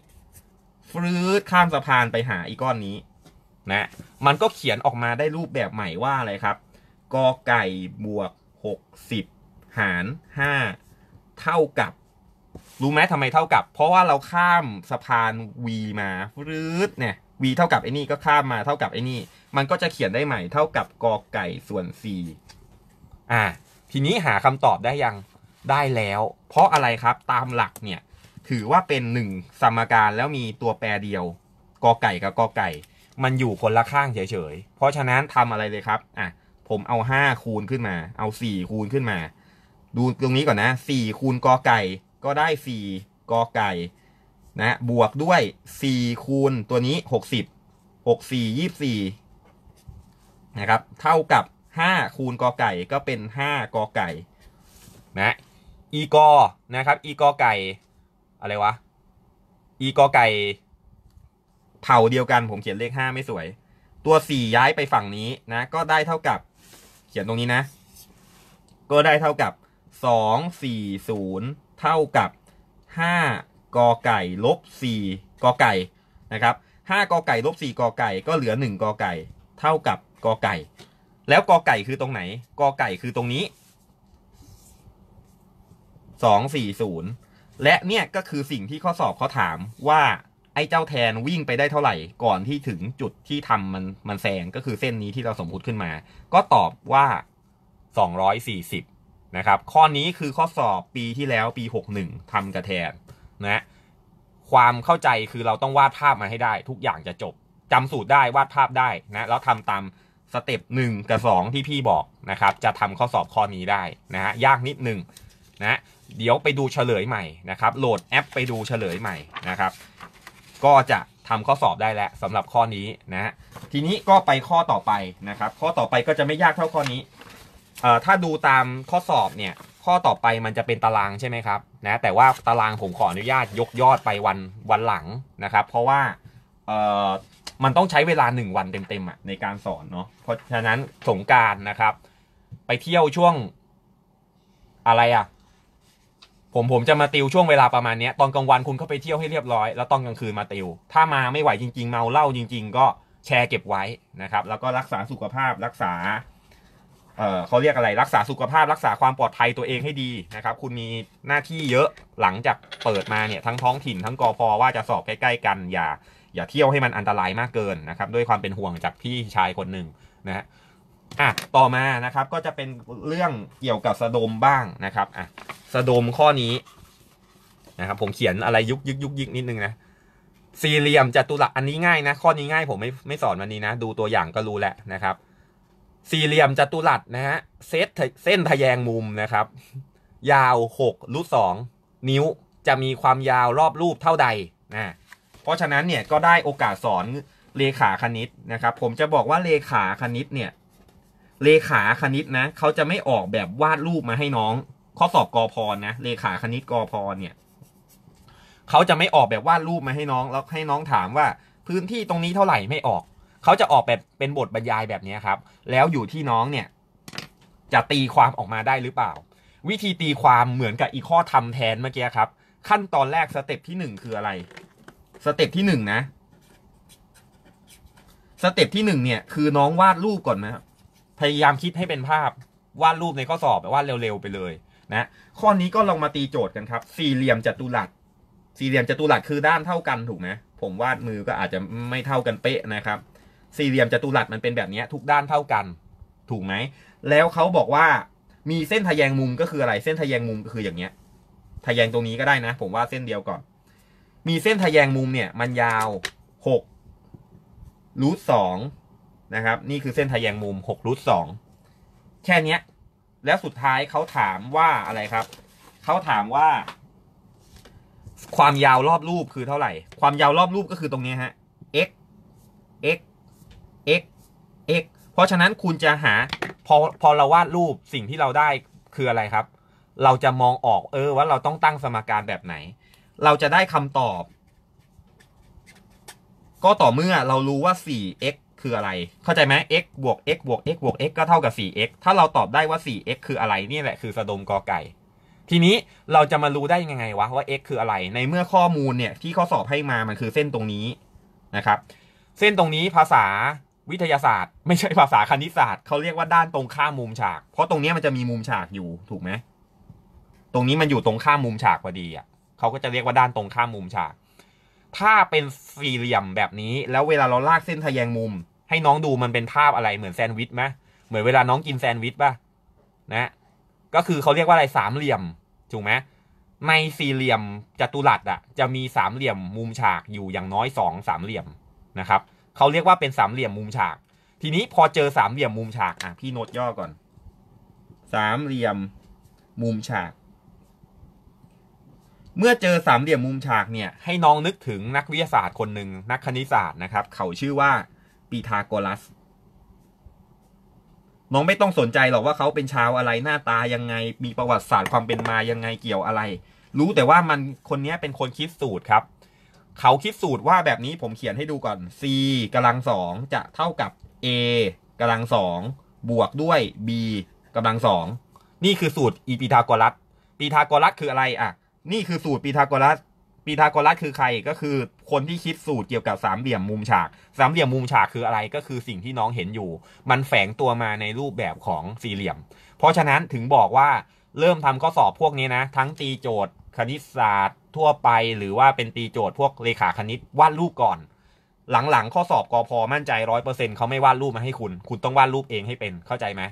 ฟืดข้ามสะพานไปหาไอ้ก้อนนี้ นะ มันก็เขียนออกมาได้รูปแบบใหม่ว่า อะไรครับ กอไก่บวกหกสิบหารห้าเท่ากับรู้ไหมทำไมเท่ากับ เพราะว่าเราข้ามสะพาน v มาฟืดเนี่ย v เท่ากับไอ้นี่ก็ข้ามมาเท่ากับไอ้นี่มันก็จะเขียนได้ใหม่ เท่ากับกอไก่ส่วนสี่อ่าทีนี้หาคำตอบได้ยังได้แล้ว เพราะอะไรครับตามหลักเนี่ยถือว่าเป็นหนึ่งสมการแล้วมีตัวแปรเดียวกอไก่กับกอไก่ มันอยู่คนละข้างเฉยๆ เพราะฉะนั้นทำอะไรเลยครับ อ่ะผมเอาห้าคูณขึ้นมา เอาสี่คูณขึ้นมา ดูตรงนี้ก่อนนะสี่คูณกอไก่ก็ได้สี่กอไก่ นะ บวกด้วยสี่คูณตัวนี้หกสิบหกสี่ยี่สี่นะครับ เท่ากับห้าคูณกอไก่ก็เป็นห้ากอไก่ นะ อีกอนะครับอีกอไก่อะไรวะอีกอไก่เผ่าเดียวกันผมเขียนเลขห้าไม่สวย ตัวสี่ย้ายไปฝั่งนี้นะ ก็ได้เท่ากับ เขียนตรงนี้นะ ก็ได้เท่ากับสสองี่ศูนย์เท่ากับห้ากอไก่ลบสี่กอไก่นะครับห้ากอไก่ลบสี่กอไก่ก็เหลือหนึ่งกอไก่ เท่ากับกอไก่แล้วกอไก่คือตรงไหนกอไก่คือตรงนี้ สองสี่ศูนย์ และเนี่ยก็คือสิ่งที่ข้อสอบเขาถามว่า ไอ้เจ้าแทนวิ่งไปได้เท่าไหร่ ก่อนที่ถึงจุดที่ทำมันมันแซงก็คือเส้นนี้ที่เราสมมติขึ้นมา ก็ตอบว่าสสอองร้ยี่สิบนะครับ ข้อนี้คือข้อสอบปีที่แล้วปีหหกนึ่งทำกับแทนนะ ความเข้าใจคือเราต้องวาดภาพมาให้ได้ ทุกอย่างจะจบ จำสูตรได้วาดภาพได้นะแล้วทำตามสเต็ปหนึ่งกับสองที่พี่บอกนะครับ จะทำข้อสอบข้อนี้ได้นะฮะยากนิดหนึ่งนะเดี๋ยวไปดูเฉลยใหม่นะครับ โหลดแอปไปดูเฉลยใหม่นะครับ ก็จะทำข้อสอบได้แล้วสำาหรับข้อนี้นะฮะทีนี้ก็ไปข้อต่อไปนะครับ ข้อต่อไปก็จะไม่ยากเท่าข้อนี้เอ่อถ้าดูตามข้อสอบเนี่ยข้อต่อไปมันจะเป็นตารางใช่ไหมครับนะแต่ว่าตารางผมขออนุญาตยกยอดไปวันวันหลังนะครับ เพราะว่าเอ่อ มันต้องใช้เวลาหนึ่งวันเต็ม ๆ อ่ะ ในการสอนเนาะ เพราะฉะนั้นสงการนะครับ ไปเที่ยวช่วงอะไรอ่ะ ผมผมจะมาติวช่วงเวลาประมาณนี้ตอนกลางวันคุณเข้าไปเที่ยวให้เรียบร้อยแล้วตอนกลางคืนมาติวถ้ามาไม่ไหวจริง ๆเมาเหล้าจริง ๆ ก็แชร์เก็บไว้นะครับ แล้วก็รักษาสุขภาพรักษา เอ่อเขาเรียกอะไรรักษาสุขภาพ รักษาความปลอดภัยตัวเองให้ดีนะครับ คุณมีหน้าที่เยอะหลังจากเปิดมาเนี่ย ทั้งท้องถิ่น ทั้งกอพว่าจะสอบใกล้ๆกันอย่าอย่าเที่ยวให้มันอันตรายมากเกินนะครับ ด้วยความเป็นห่วงจากพี่ชายคนหนึ่งนะฮะอ่ะต่อมานะครับก็จะเป็นเรื่องเกี่ยวกับสะดมบ้างนะครับอ่ะสะดมข้อนี้นะครับผมเขียนอะไรยุกยิกยุกยิกนิดนึงนะสี่เหลี่ยมจัตุรัสอันนี้ง่ายนะ ข้อนี้ง่าย ผมไม่ไม่สอนวันนี้นะดูตัวอย่างก็รู้แหละนะครับ สี่เหลี่ยมจัตุรัสนะฮะเซตเส้นทะแยงมุมนะครับ ยาวหกรูทสองนิ้วจะมีความยาวรอบรูปเท่าใดนะเพราะฉะนั้นเนี่ยก็ได้โอกาสสอนเลขาคณิตนะครับผมจะบอกว่าเลขาคณิตเนี่ยเลขาคณิตนะเขาจะไม่ออกแบบวาดรูปมาให้น้อง ข้อสอบกอพรนะเลขาคณิตกอพรเนี่ยเขาจะไม่ออกแบบวาดรูปมาให้น้อง แล้วให้น้องถามว่า พื้นที่ตรงนี้เท่าไหร่ไม่ออก เขาจะออกแบบเป็นบทบรรยายแบบนี้ครับ แล้วอยู่ที่น้องเนี่ย จะตีความออกมาได้หรือเปล่า วิธีตีความเหมือนกับอีข้อทำแทนเมื่อกี้ครับ ขั้นตอนแรกสเต็ปที่1คืออะไรสเต็ปที่หนึ่งนะ สเต็ปที่หนึ่งเนี่ย คือน้องวาดรูปก่อนนะพยายามคิดให้เป็นภาพ วาดรูปในข้อสอบวาดเร็วๆไปเลย นะ ข้อนี้ก็ลองมาตีโจทย์กันครับ สี่เหลี่ยมจัตุรัสสี่เหลี่ยมจัตุรัสคือด้านเท่ากันถูกไหมผมวาดมือก็อาจจะไม่เท่ากันเป๊ะนะครับ สี่เหลี่ยมจัตุรัสมันเป็นแบบนี้ทุกด้านเท่ากัน ถูกไหมแล้วเขาบอกว่ามีเส้นทะแยงมุมก็คืออะไร เส้นทะแยงมุมก็คืออย่างเงี้ยทะแยงตรงนี้ก็ได้นะ ผมว่าเส้นเดียวก่อนมีเส้นทะแยงมุมเนี่ย มันยาว6รูทสองนะครับ นี่คือเส้นทะแยงมุม6รูทสองแค่นี้ แล้วสุดท้ายเขาถามว่าอะไรครับ เขาถามว่า ความยาวรอบรูปคือเท่าไหร่ ความยาวรอบรูปก็คือตรงนี้ฮะ x x x x เพราะฉะนั้นคุณจะหา พอพอเราวาดรูปสิ่งที่เราได้คืออะไรครับ เราจะมองออก เออว่าเราต้องตั้งสมการแบบไหนเราจะได้คำตอบ ก็ต่อเมื่อเรารู้ว่า 4x คืออะไร เข้าใจไหม x บวก x บวก x บวก x ก็เท่ากับ 4x ถ้าเราตอบได้ว่า 4x คืออะไรนี่แหละคือสะดมกอไก่ ทีนี้เราจะมารู้ได้ยังไงวะ ว่า x คืออะไร ในเมื่อข้อมูลเนี่ย ที่ข้อสอบให้มามันคือเส้นตรงนี้นะครับ เส้นตรงนี้ภาษาวิทยาศาสตร์ ไม่ใช่ภาษาคณิตศาสตร์เขาเรียกว่าด้านตรงข้ามมุมฉาก เพราะตรงนี้มันจะมีมุมฉากอยู่ถูกไหม ตรงนี้มันอยู่ตรงข้ามมุมฉากพอดีอะเขาก็จะเรียกว่าด้านตรงข้ามมุมฉาก ถ้าเป็นสี่เหลี่ยมแบบนี้แล้วเวลาเราลากเส้นทะแยงมุม ให้น้องดูมันเป็นภาพอะไรเหมือนแซนด์วิชไหมเหมือนเวลาน้องกินแซนด์วิชป่ะนะ ก็คือเขาเรียกว่าอะไรสามเหลี่ยมถูกไหม ในสี่เหลี่ยมจัตุรัสอ่ะ จะมีสามเหลี่ยมมุมฉากอยู่อย่างน้อยสองสามเหลี่ยมนะครับ เขาเรียกว่าเป็นสามเหลี่ยมมุมฉาก ทีนี้พอเจอสามเหลี่ยมมุมฉากอ่ะพี่โน้ตย่อก่อน สามเหลี่ยมมุมฉากเมื่อเจอสามเหลี่ยมมุมฉากเนี่ย ให้น้องนึกถึงนักวิทยาศาสตร์คนหนึ่งนักคณิตศาสตร์นะครับ เขาชื่อว่าปีทาโกรัสน้องไม่ต้องสนใจหรอกว่าเขาเป็นชาวอะไรหน้าตายังไง มีประวัติศาสตร์ความเป็นมายังไงเกี่ยวอะไร รู้แต่ว่ามันคนนี้เป็นคนคิดสูตรครับ เขาคิดสูตรว่าแบบนี้ผมเขียนให้ดูก่อน c กำลังสองจะเท่ากับ a กำลังสองบวกด้วย b กำลังสอง นี่คือสูตร อีปีทาโกรัสปีทาโกรัสคืออะไรอ่ะนี่คือสูตรปีทาโกรัสปีทาโกรัสคือใครก็คือคนที่คิดสูตรเกี่ยวกับสามเหลี่ยมมุมฉาก สามเหลี่ยมมุมฉากคืออะไรก็คือสิ่งที่น้องเห็นอยู่ มันแฝงตัวมาในรูปแบบของสี่เหลี่ยม เพราะฉะนั้นถึงบอกว่าเริ่มทำข้อสอบพวกนี้นะ ทั้งตีโจทย์ คณิตศาสตร์ ทั่วไปหรือว่าเป็นตีโจทย์พวกเลขาคณิตวาดรูปก่อน หลังๆข้อสอบกอพอมั่นใจร้อยเปอร์เซ็นต์เขาไม่วาดรูปมาให้คุณ คุณต้องวาดรูปเองให้เป็นเข้าใจไหม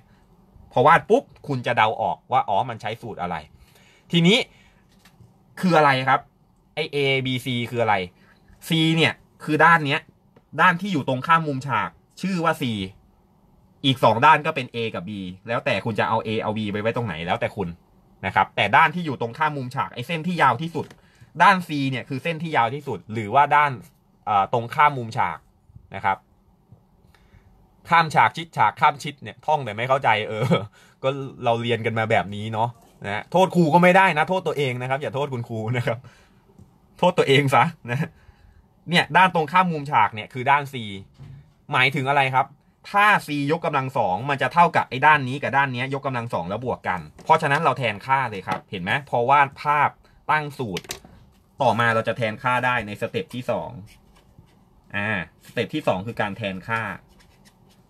พอวาดปุ๊บคุณจะเดาออกว่าอ๋อมันใช้สูตรอะไร ทีนี้คืออะไรครับ ไอเ A ซีคืออะไร C เนี่ย คือด้านเนี้ย ด้านที่อยู่ตรงข้ามมุมฉาก ชื่อว่า C อีกสองด้านก็เป็น A กับ B แล้วแต่คุณจะเอา A เอา B ไปไว้ตรงไหน แล้วแต่คุณนะครับ แต่ด้านที่อยู่ตรงข้ามมุมฉากไอเส้นที่ยาวที่สุด ด้าน C เนี่ยคือเส้นที่ยาวที่สุดหรือว่าด้านตรงข้ามมุมฉากนะครับ ข้ามฉากชิดฉากข้ามชิดเนี่ยท่องแต่ไม่เข้าใจเออ ก็เราเรียนกันมาแบบนี้เนาะนะโทษครูก็ไม่ได้นะโทษตัวเองนะครับ อย่าโทษคุณครูนะครับ โทษตัวเองซะนะ เนี่ย ด้านตรงข้ามมุมฉากเนี่ย คือด้าน C หมายถึงอะไรครับ ถ้า C ยกกำลังสองมันจะเท่ากับไอ้ด้านนี้กับด้านนี้ยกกำลังสองแล้วบวกกัน เพราะฉะนั้นเราแทนค่าเลยครับ เห็นไหมพอวาดภาพตั้งสูตรต่อมาเราจะแทนค่าได้ในสเต็ปที่สองอ่าสเต็ปที่สองคือการแทนค่า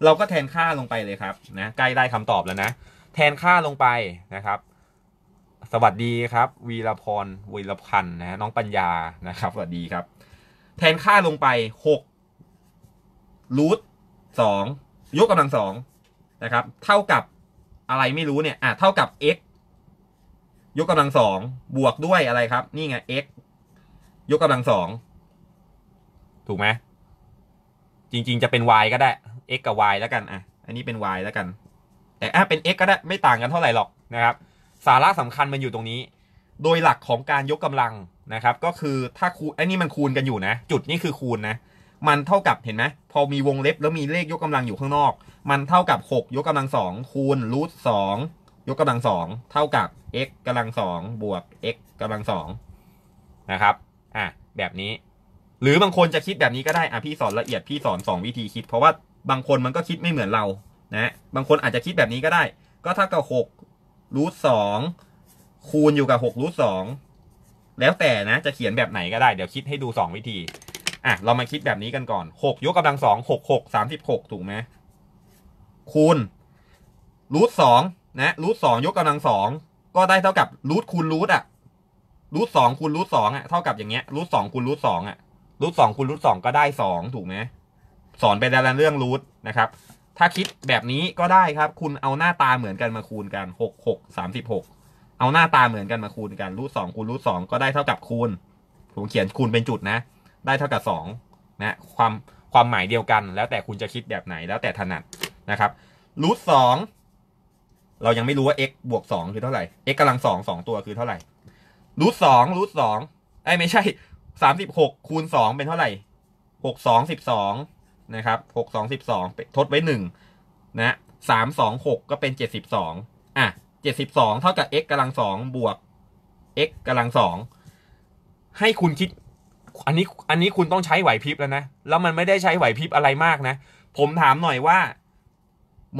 เราก็แทนค่าลงไปเลยครับนะใกล้ได้คำตอบแล้วนะแทนค่าลงไปนะครับสวัสดีครับ วีรพรวีรพันธ์นะน้องปัญญานะครับสวัสดีครับ แทนค่าลงไปหกรูทสองยกกำลังสองนะครับ เท่ากับอะไรไม่รู้เนี่ยอ่ะเท่ากับ x ยกกำลังสองบวกด้วยอะไรครับ นี่ไง x ยกกำลังสองถูกไหมจริงๆจะเป็น y ก็ได้ x กับ y แล้วกันอ่ะอันนี้เป็น y แล้วกันแต่อ่ะเป็น x ก็ได้ไม่ต่างกันเท่าไหร่หรอกนะครับสาระสำคัญมันอยู่ตรงนี้ โดยหลักของการยกกำลังนะครับก็คือถ้าคูณไอ้นี่มันคูณกันอยู่นะจุดนี่คือคูณนะมันเท่ากับเห็นไหมพอมีวงเล็บแล้วมีเลขยกกำลังอยู่ข้างนอกมันเท่ากับ 6 ยกกำลังสองคูณรูทสองยกกำลังสองเท่ากับ x กำลังสองบวก x กำลังสองนะครับอ่ะแบบนี้ หรือบางคนจะคิดแบบนี้ก็ได้อ่ะพี่สอนละเอียดพี่สอนสองวิธีคิด เพราะว่าบางคนมันก็คิดไม่เหมือนเรานะบางคนอาจจะคิดแบบนี้ก็ได้ ก็เท่ากับหกรูทสองคูณอยู่กับหกรูทสองแล้วแต่นะจะเขียนแบบไหนก็ได้ เดี๋ยวคิดให้ดูสองวิธี อ่ะเรามาคิดแบบนี้กันก่อนหกยกกำลังสองหกหกสามสิบหกถูกไหมคูณรูทสองนะรูทสองยกกำลังสองก็ได้เท่ากับรูทคูณรูทอ่ะรูทสองคูณรูทสองอ่ะเท่ากับอย่างเงี้ยรูทสองคูณรูทสองอ่ะรูทสองคูณรูทสองก็ได้สองถูกไหมสอนไปแล้วเรื่องรูทนะครับถ้าคิดแบบนี้ก็ได้ครับคุณเอาหน้าตาเหมือนกันมาคูณกันหกหกสามสิบหกเอาหน้าตาเหมือนกันมาคูณกันรูทสองคูณรูทสองก็ได้เท่ากับคูณผมเขียนคูณเป็นจุดนะได้เท่ากับสองนะความความหมายเดียวกัน แล้วแต่คุณจะคิดแบบไหนแล้วแต่ถนัดนะครับรูทสองเรายังไม่รู้ว่า x บวกสองคือเท่าไหร่ x กำลังสองสองตัวคือเท่าไหร่รูทสองรูทสองไอ้ไม่ใช่สามสิบหกคูณสองเป็นเท่าไหร่หกสองสิบสองนะครับหกสองสิบสองทดไว้หนึ่ง นะ สามสองหกก็เป็นเจ็ดสิบสอง อ่ะเจ็ดสิบสอง เท่ากับ x กำลังสองบวก x กำลังสอง ให้คุณคิด อันนี้ อันนี้คุณต้องใช้ไหวพริบแล้วนะ แล้วมันไม่ได้ใช้ไหวพริบอะไรมากนะ ผมถามหน่อยว่า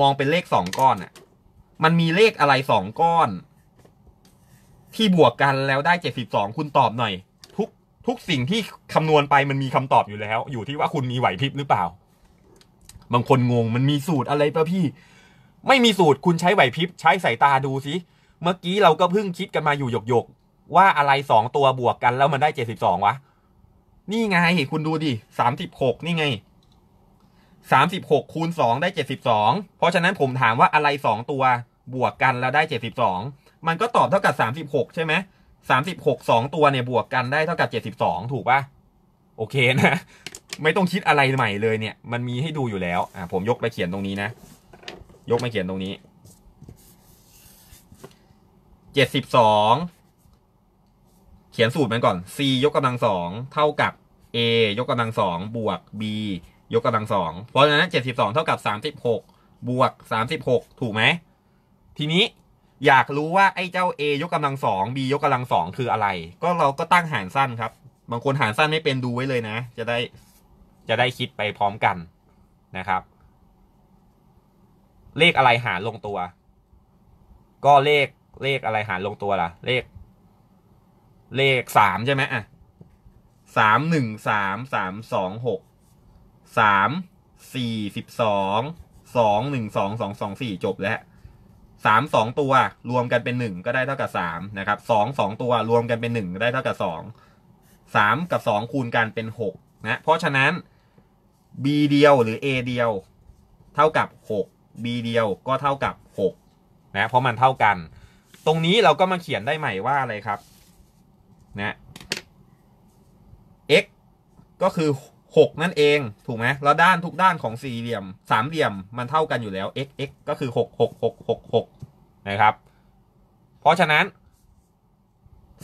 มองเป็นเลขสองก้อนอะมันมีเลขอะไรสองก้อน ที่บวกกันแล้วได้เจ็ดสิบสอง คุณตอบหน่อยทุกสิ่งที่คำนวณไปมันมีคำตอบอยู่แล้ว อยู่ที่ว่าคุณมีไหวพริบหรือเปล่า บางคนงงมันมีสูตรอะไรป่ะพี่ ไม่มีสูตรคุณใช้ไหวพริบใช้สายตาดูสิเมื่อกี้เราก็เพิ่งคิดกันมาอยู่หยกๆ ว่าอะไรสองตัวบวกกันแล้วมันได้เจ็ดสิบสองวะ นี่ไงคุณดูดิสามสิบหกนี่ไงสามสิบหกคูณสองได้เจ็ดสิบสองเพราะฉะนั้นผมถามว่าอะไรสองตัว บวกกันแล้วได้เจ็ดสิบสองมันก็ตอบเท่ากับสามสิบหกใช่ไหมสามสิบหกสองตัวเนี่ยบวกกันได้เท่ากับเจ็ดสิบสองถูกปะโอเคนะ ไม่ต้องคิดอะไรใหม่เลยเนี่ยมันมีให้ดูอยู่แล้วอ่าผมยกไปเขียนตรงนี้นะ ยกไปเขียนตรงนี้เจ็ดสิบสองเขียนสูตรมันก่อน c ยกกำลังสองเท่ากับ a ยกกำลังสองบวก b ยกกำลังสองเพราะฉะนั้นเจ็ดสิบสองเท่ากับสามสิบหกบวกสามสิบหกถูกไหมทีนี้อยากรู้ว่า ไอ้เจ้า a ยกกำลังสอง b ยกกำลังสองคืออะไร ก็เราก็ตั้งหารสั้นครับ บางคนหารสั้นไม่เป็นดูไว้เลยนะ จะได้จะได้คิดไปพร้อมกันนะครับ เลขอะไรหารลงตัว ก็เลขเลขอะไรหารลงตัวล่ะ เลข เลขสามใช่ไหมอ่ะสามหนึ่งสามสามสองหกสามสี่สิบสองสองหนึ่งสองสองสองสี่จบแล้วสามสองตัวรวมกันเป็นหนึ่งก็ได้เท่ากับสามนะครับสองสองตัวรวมกันเป็นหนึ่งได้เท่ากับสองสามกับสองคูณ กันเป็นหกนะเพราะฉะนั้น b เดียวหรือ a เดียว เท่ากับหก b เดียวก็เท่ากับหกนะเพราะมันเท่ากัน ตรงนี้เราก็มาเขียนได้ใหม่ว่า อะไรครับนะ x ก็คือ6นั่นเองถูกไหมแล้วด้านทุกด้านของสี่เหลี่ยมสามเหลี่ยมมันเท่ากันอยู่แล้ว x x ก็คือ6 6 6 6 6นะครับ เพราะฉะนั้น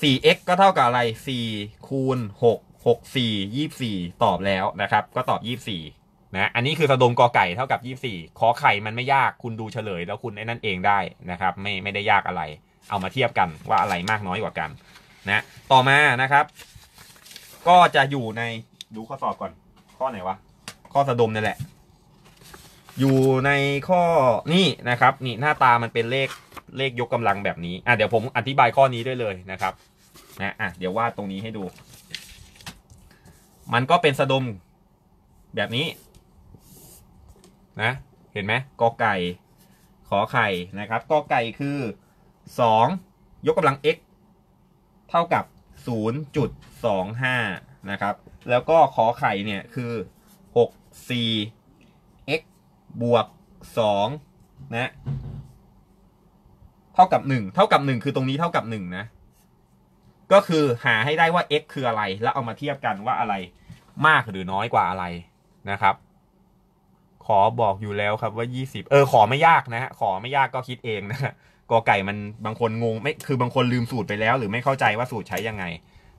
4x ก็เท่ากับอะไร4คูณ6 6 4 24 ตอบแล้วนะครับ ก็ตอบ24นะอันนี้คือสะดมกอไก่เท่ากับ24ขอไข่มันไม่ยากคุณดูเฉลย แล้วคุณไอ้นั่นเองได้นะครับ ไม่ไม่ได้ยากอะไร เอามาเทียบกันว่าอะไรมากน้อยกว่ากัน นะ ต่อมานะครับ ก็จะอยู่ในดูข้อสอบก่อน ข้อไหนวะ ข้อสะดมนี่แหละ อยู่ในข้อนี่นะครับ นี่หน้าตามันเป็นเลขเลขยกกำลังแบบนี้ อ่ะเดี๋ยวผมอธิบายข้อนี้ด้วยเลยนะครับ นะ อ่ะ เดี๋ยววาดตรงนี้ให้ดู มันก็เป็นสะดมแบบนี้นะ เห็นไหมกอไก่ขอไข่นะครับกอไก่คือสองยกกำลัง x เท่ากับ 0.25 นะครับแล้วก็ขอไข่เนี่ยคือ 64x บวก2นะ เท่ากับ 1 เท่ากับ 1 คือตรงนี้เท่ากับ 1 นะ ก็คือหาให้ได้ว่า x คืออะไรแล้วเอามาเทียบกันว่าอะไร มากหรือน้อยกว่าอะไรนะครับ ขอบอกอยู่แล้วครับว่า 20 เออ ขอไม่ยากนะฮะ ขอไม่ยากก็คิดเองนะกอไก่มันบางคนงงไม่ คือบางคนลืมสูตรไปแล้ว หรือไม่เข้าใจว่าสูตรใช้ยังไง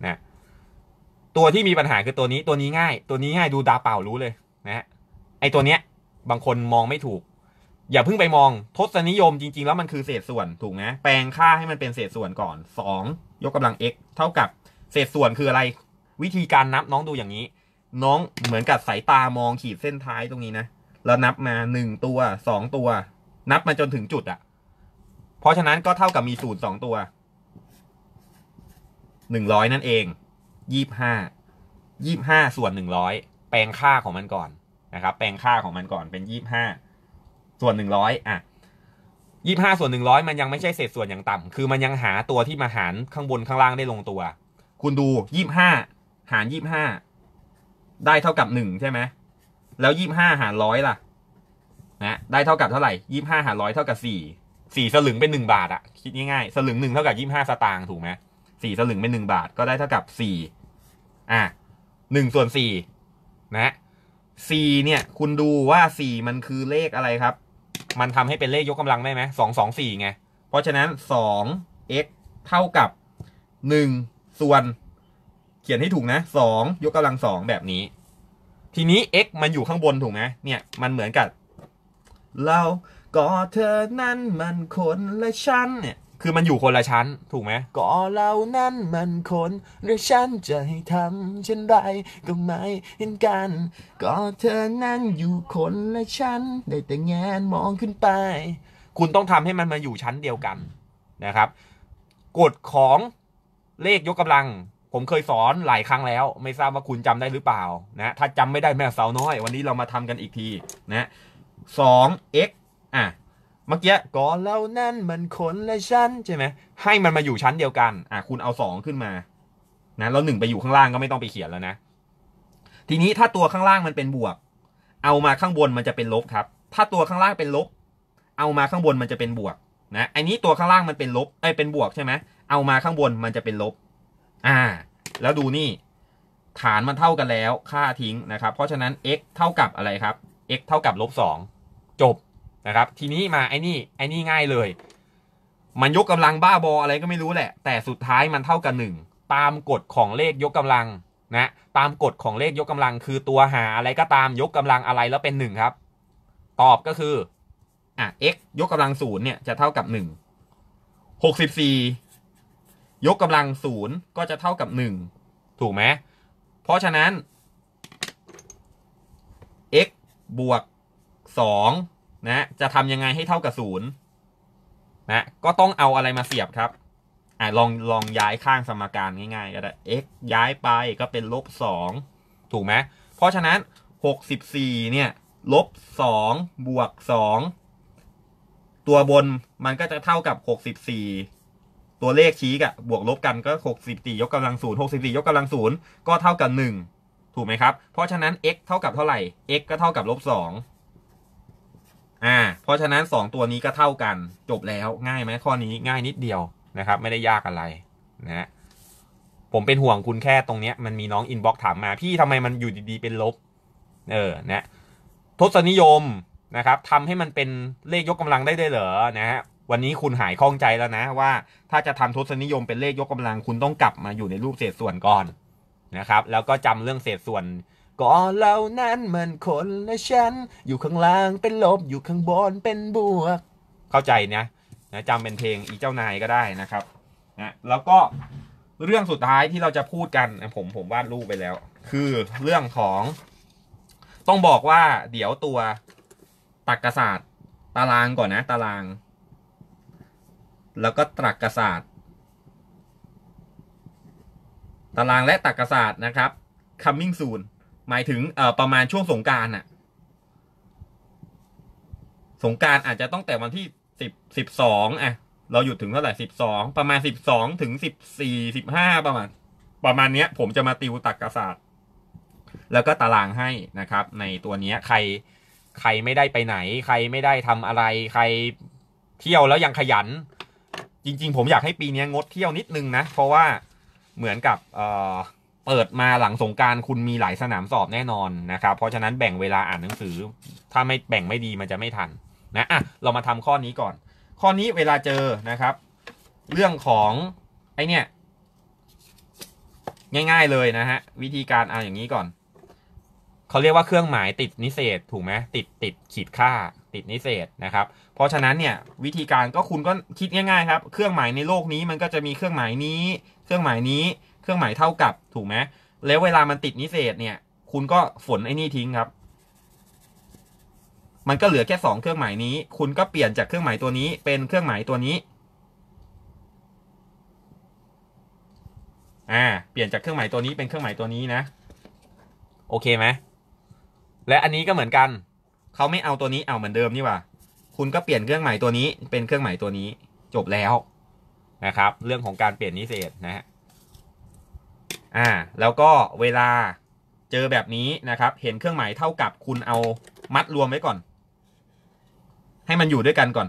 นะตัวที่มีปัญหาคือตัวนี้ตัวนี้ง่าย ตัวนี้ง่ายดูตาเปล่ารู้เลยนะฮะไอตัวเนี้ย บางคนมองไม่ถูก อย่าเพิ่งไปมองทศนิยมจริงๆ แล้วมันคือเศษส่วนถูกไหมแปลงค่าให้มันเป็นเศษส่วนก่อน2ยกกำลัง x เท่ากับ เศษส่วนคืออะไร วิธีการนับน้องดูอย่างนี้ น้องเหมือนกับสายตามองขีดเส้นท้ายตรงนี้นะแล้วนับมาหนึ่งตัวสองตัว นับมาจนถึงจุดอะ่ะเพราะฉะนั้นก็เท่ากับมีสูตรสองตัวหนึ่งร้อยนั่นเองยี่ห้ายี่ห้าส่วนหนึ่งร้อยแปลงค่าของมันก่อนนะครับ แปลงค่าของมันก่อนเป็นยี่ห้าส่วนหนึ่งร้อยอ่ะยี่ห้าส่วนหนึ่งร้อยมันยังไม่ใช่เศษส่วนอย่างต่ำ คือมันยังหาตัวที่มาหารข้างบนข้างล่างได้ลงตัว คุณดูยี่ห้าหารยี่ห้าได้เท่ากับหนึ่งใช่ไหมแล้วยี่ห้าหารร้อยล่ะนะได้เท่ากับเท่าไหร่ยี่ห้าหารร้อยเท่ากับสี่สี่สลึงเป็นหนึ่งบาทอะคิดง่ายๆสลึงหนึ่งเท่ากับยี่ห้าสตางค์ถูกไหมสี่สลึงเป็นหนึ่งบาทก็ได้เท่ากับสี่อ่ะหนึ่งส่วนสี่นะสี่เนี่ยคุณดูว่าสี่มันคือเลขอะไรครับ มันทำให้เป็นเลขยกกำลังได้ไหมสองสองสี่ไง เพราะฉะนั้นสองเอ็กเท่ากับหนึ่งส่วน เขียนให้ถูกนะสองยกกำลังสองแบบนี้ ทีนี้ x มันอยู่ข้างบนถูกไหมเนี่ย มันเหมือนกับ เราก็เธอนั้นมันคนและฉันเนี่ยคือมันอยู่คนละชั้น ถูกไหมก็เรานั้นมันคนหรือฉันจะให้ทำเช่นไรก็ไม่เห็นกันก็เธอนั้นอยู่คนละชั้น ได้แต่แงนมองขึ้นไป คุณต้องทำให้มันมาอยู่ชั้นเดียวกันนะครับกฎของเลขยกกำลัง ผมเคยสอนหลายครั้งแล้ว ไม่ทราบว่าคุณจำได้หรือเปล่านะ ถ้าจำไม่ได้แม่สาวน้อยวันนี้เรามาทำกันอีกทีนะสอง x อ่ะเมื่อกี้ก่อนเรานั่นมันคนและฉันใช่ไหมให้มันมาอยู่ชั้นเดียวกัน อ่ะคุณเอาสองขึ้นมานะแล้วหนึ่งไปอยู่ข้างล่างก็ไม่ต้องไปเขียนแล้วนะ ทีนี้ถ้าตัวข้างล่างมันเป็นบวก เอามาข้างบนมันจะเป็นลบครับ ถ้าตัวข้างล่างเป็นลบ เอามาข้างบนมันจะเป็นบวก นะไอ้นนี้ตัวข้างล่างมันเป็นลบไอ้เป็นบวกใช่ไหมเอามาข้างบนมันจะเป็นลบ อ่า แล้วดูนี่ ฐานมันเท่ากันแล้ว ค่าทิ้งนะครับ เพราะฉะนั้น x เท่ากับอะไรครับ x เท่ากับลบสองจบนะครับทีนี้มาไอ้นี่ไอ้นี่ง่ายเลย มันยกกำลังบ้าบออะไรก็ไม่รู้แหละ แต่สุดท้ายมันเท่ากับหนึ่งตามกฎของเลขยกกำลังนะ ตามกฎของเลขยกกำลังคือตัวหาอะไรก็ตามยกกำลังอะไรแล้วเป็นหนึ่งครับตอบก็คืออ่ะ x ยกกำลังศูนย์เนี่ยจะเท่ากับหนึ่งหกสิบสี่ยกกำลังศูนย์ก็จะเท่ากับหนึ่งถูกไหมเพราะฉะนั้น x บวกสองนะจะทำยังไงให้เท่ากับศูนย์นะก็ต้องเอาอะไรมาเสียบครับอ่าลองลองย้ายข้างสมการง่ายๆก็ได้ x ย้ายไปก็เป็นลบสองถูกไหมเพราะฉะนั้นหกสิบสี่เนี่ยลบสองบวกสองตัวบนมันก็จะเท่ากับหกสิบสี่ตัวเลขชี้กับบวก ลบกันก็หกสิบสี่ยกกำลังศูนย์หกสิบสี่ยกกำลังศูนย์ก็เท่ากับหนึ่งถูกไหมครับ เพราะฉะนั้น x เท่ากับเท่าไหร่ x ก็เท่ากับลบสองอ่า เพราะฉะนั้น2ตัวนี้ก็เท่ากัน จบแล้วง่ายไหมข้อนี้ง่ายนิดเดียวนะครับ ไม่ได้ยากอะไร นะ ผมเป็นห่วงคุณแค่ตรงเนี้ย มันมีน้องอินบ็อกถามมาพี่ทำไมมันอยู่ดีๆเป็นลบ เออนะ ทศนิยมนะครับทำให้มันเป็นเลขยกกำลังได้ด้เหรอนะฮะวันนี้คุณหายคล่องใจแล้วนะว่าถ้าจะทำทศนิยมเป็นเลขยกกำลังคุณต้องกลับมาอยู่ในรูปเศษส่วนก่อนนะครับ แล้วก็จำเรื่องเศษส่วนก็เหล่านั้นมันคนและฉันอยู่ข้างล่างเป็นลบ อยู่ข้างบนเป็นบวกเข้าใจนะนะจำเป็นเพลงอีเจ้านายก็ได้นะครับนะแล้วก็เรื่องสุดท้ายที่เราจะพูดกันผมผมวาดรูปไปแล้ว คือเรื่องของ ต้องบอกว่าเดี๋ยวตัวตรรกศาสตร์ ตารางก่อนนะตาราง แล้วก็ตรรกศาสตร์ ตารางและตรรกศาสตร์นะครับ coming soon หมายถึงเอประมาณช่วงสงการอะสงการอาจจะต้องแต่วันที่สิบสิบสองอ่ะ เราหยุดถึงเท่าไหร่สิบสองประมาณสิบสองถึงสิบสี่สิบห้าประมาณ ประมาณเนี้ยผมจะมาติวตักกศาสตร์แล้วก็ตารางให้นะครับ ในตัวเนี้ยใครใครไม่ได้ไปไหน ใครไม่ได้ทำอะไร ใครเที่ยวแล้วยังขยัน จริง ๆ ผมอยากให้ปีนี้งดเที่ยวนิดนึงนะ เพราะว่าเหมือนกับ เอ่อเปิดมาหลังสงการคุณมีหลายสนามสอบแน่นอนนะครับ เพราะฉะนั้นแบ่งเวลาอ่านหนังสือ ถ้าไม่แบ่งไม่ดีมันจะไม่ทัน นะอ่ะเรามาทำข้อนี้ก่อน ข้อนี้เวลาเจอนะครับ เรื่องของ ไอเนี่ย ง่าย ๆเลยนะฮะวิธีการเอาอย่างนี้ก่อนเขาเรียกว่าเครื่องหมายติดนิเศษถูกไหมติดติดขีดค่า ติดนิเศษนะครับ เพราะฉะนั้นเนี่ย วิธีการก็คุณก็คิดง่ายๆ ครับ เครื่องหมายในโลกนี้มันก็จะมีเครื่องหมายนี้ เครื่องหมายนี้เครื่องหมายเท่ากับ ถูกไหมแล้วเวลามันติดนิเศษเนี่ย คุณก็ฝนไอ้นี่ทิ้งครับ มันก็เหลือแค่สองเครื่องหมายนี้คุณก็เปลี่ยนจากเครื่องหมายตัวนี้ เป็นเครื่องหมายตัวนี้อ่าเปลี่ยนจากเครื่องหมายตัวนี้เป็นเครื่องหมายตัวนี้นะ โอเคไหม และอันนี้ก็เหมือนกัน เขาไม่เอาตัวนี้เอาเหมือนเดิมนี่ว่า คุณก็เปลี่ยนเครื่องหมายตัวนี้เป็นเครื่องหมายตัวนี้ จบแล้วนะครับ เรื่องของการเปลี่ยนนิเศษนะฮะอ่าแล้วก็เวลาเจอแบบนี้นะครับ เห็นเครื่องหมายเท่ากับคุณเอามัดรวมไว้ก่อน ให้มันอยู่ด้วยกันก่อน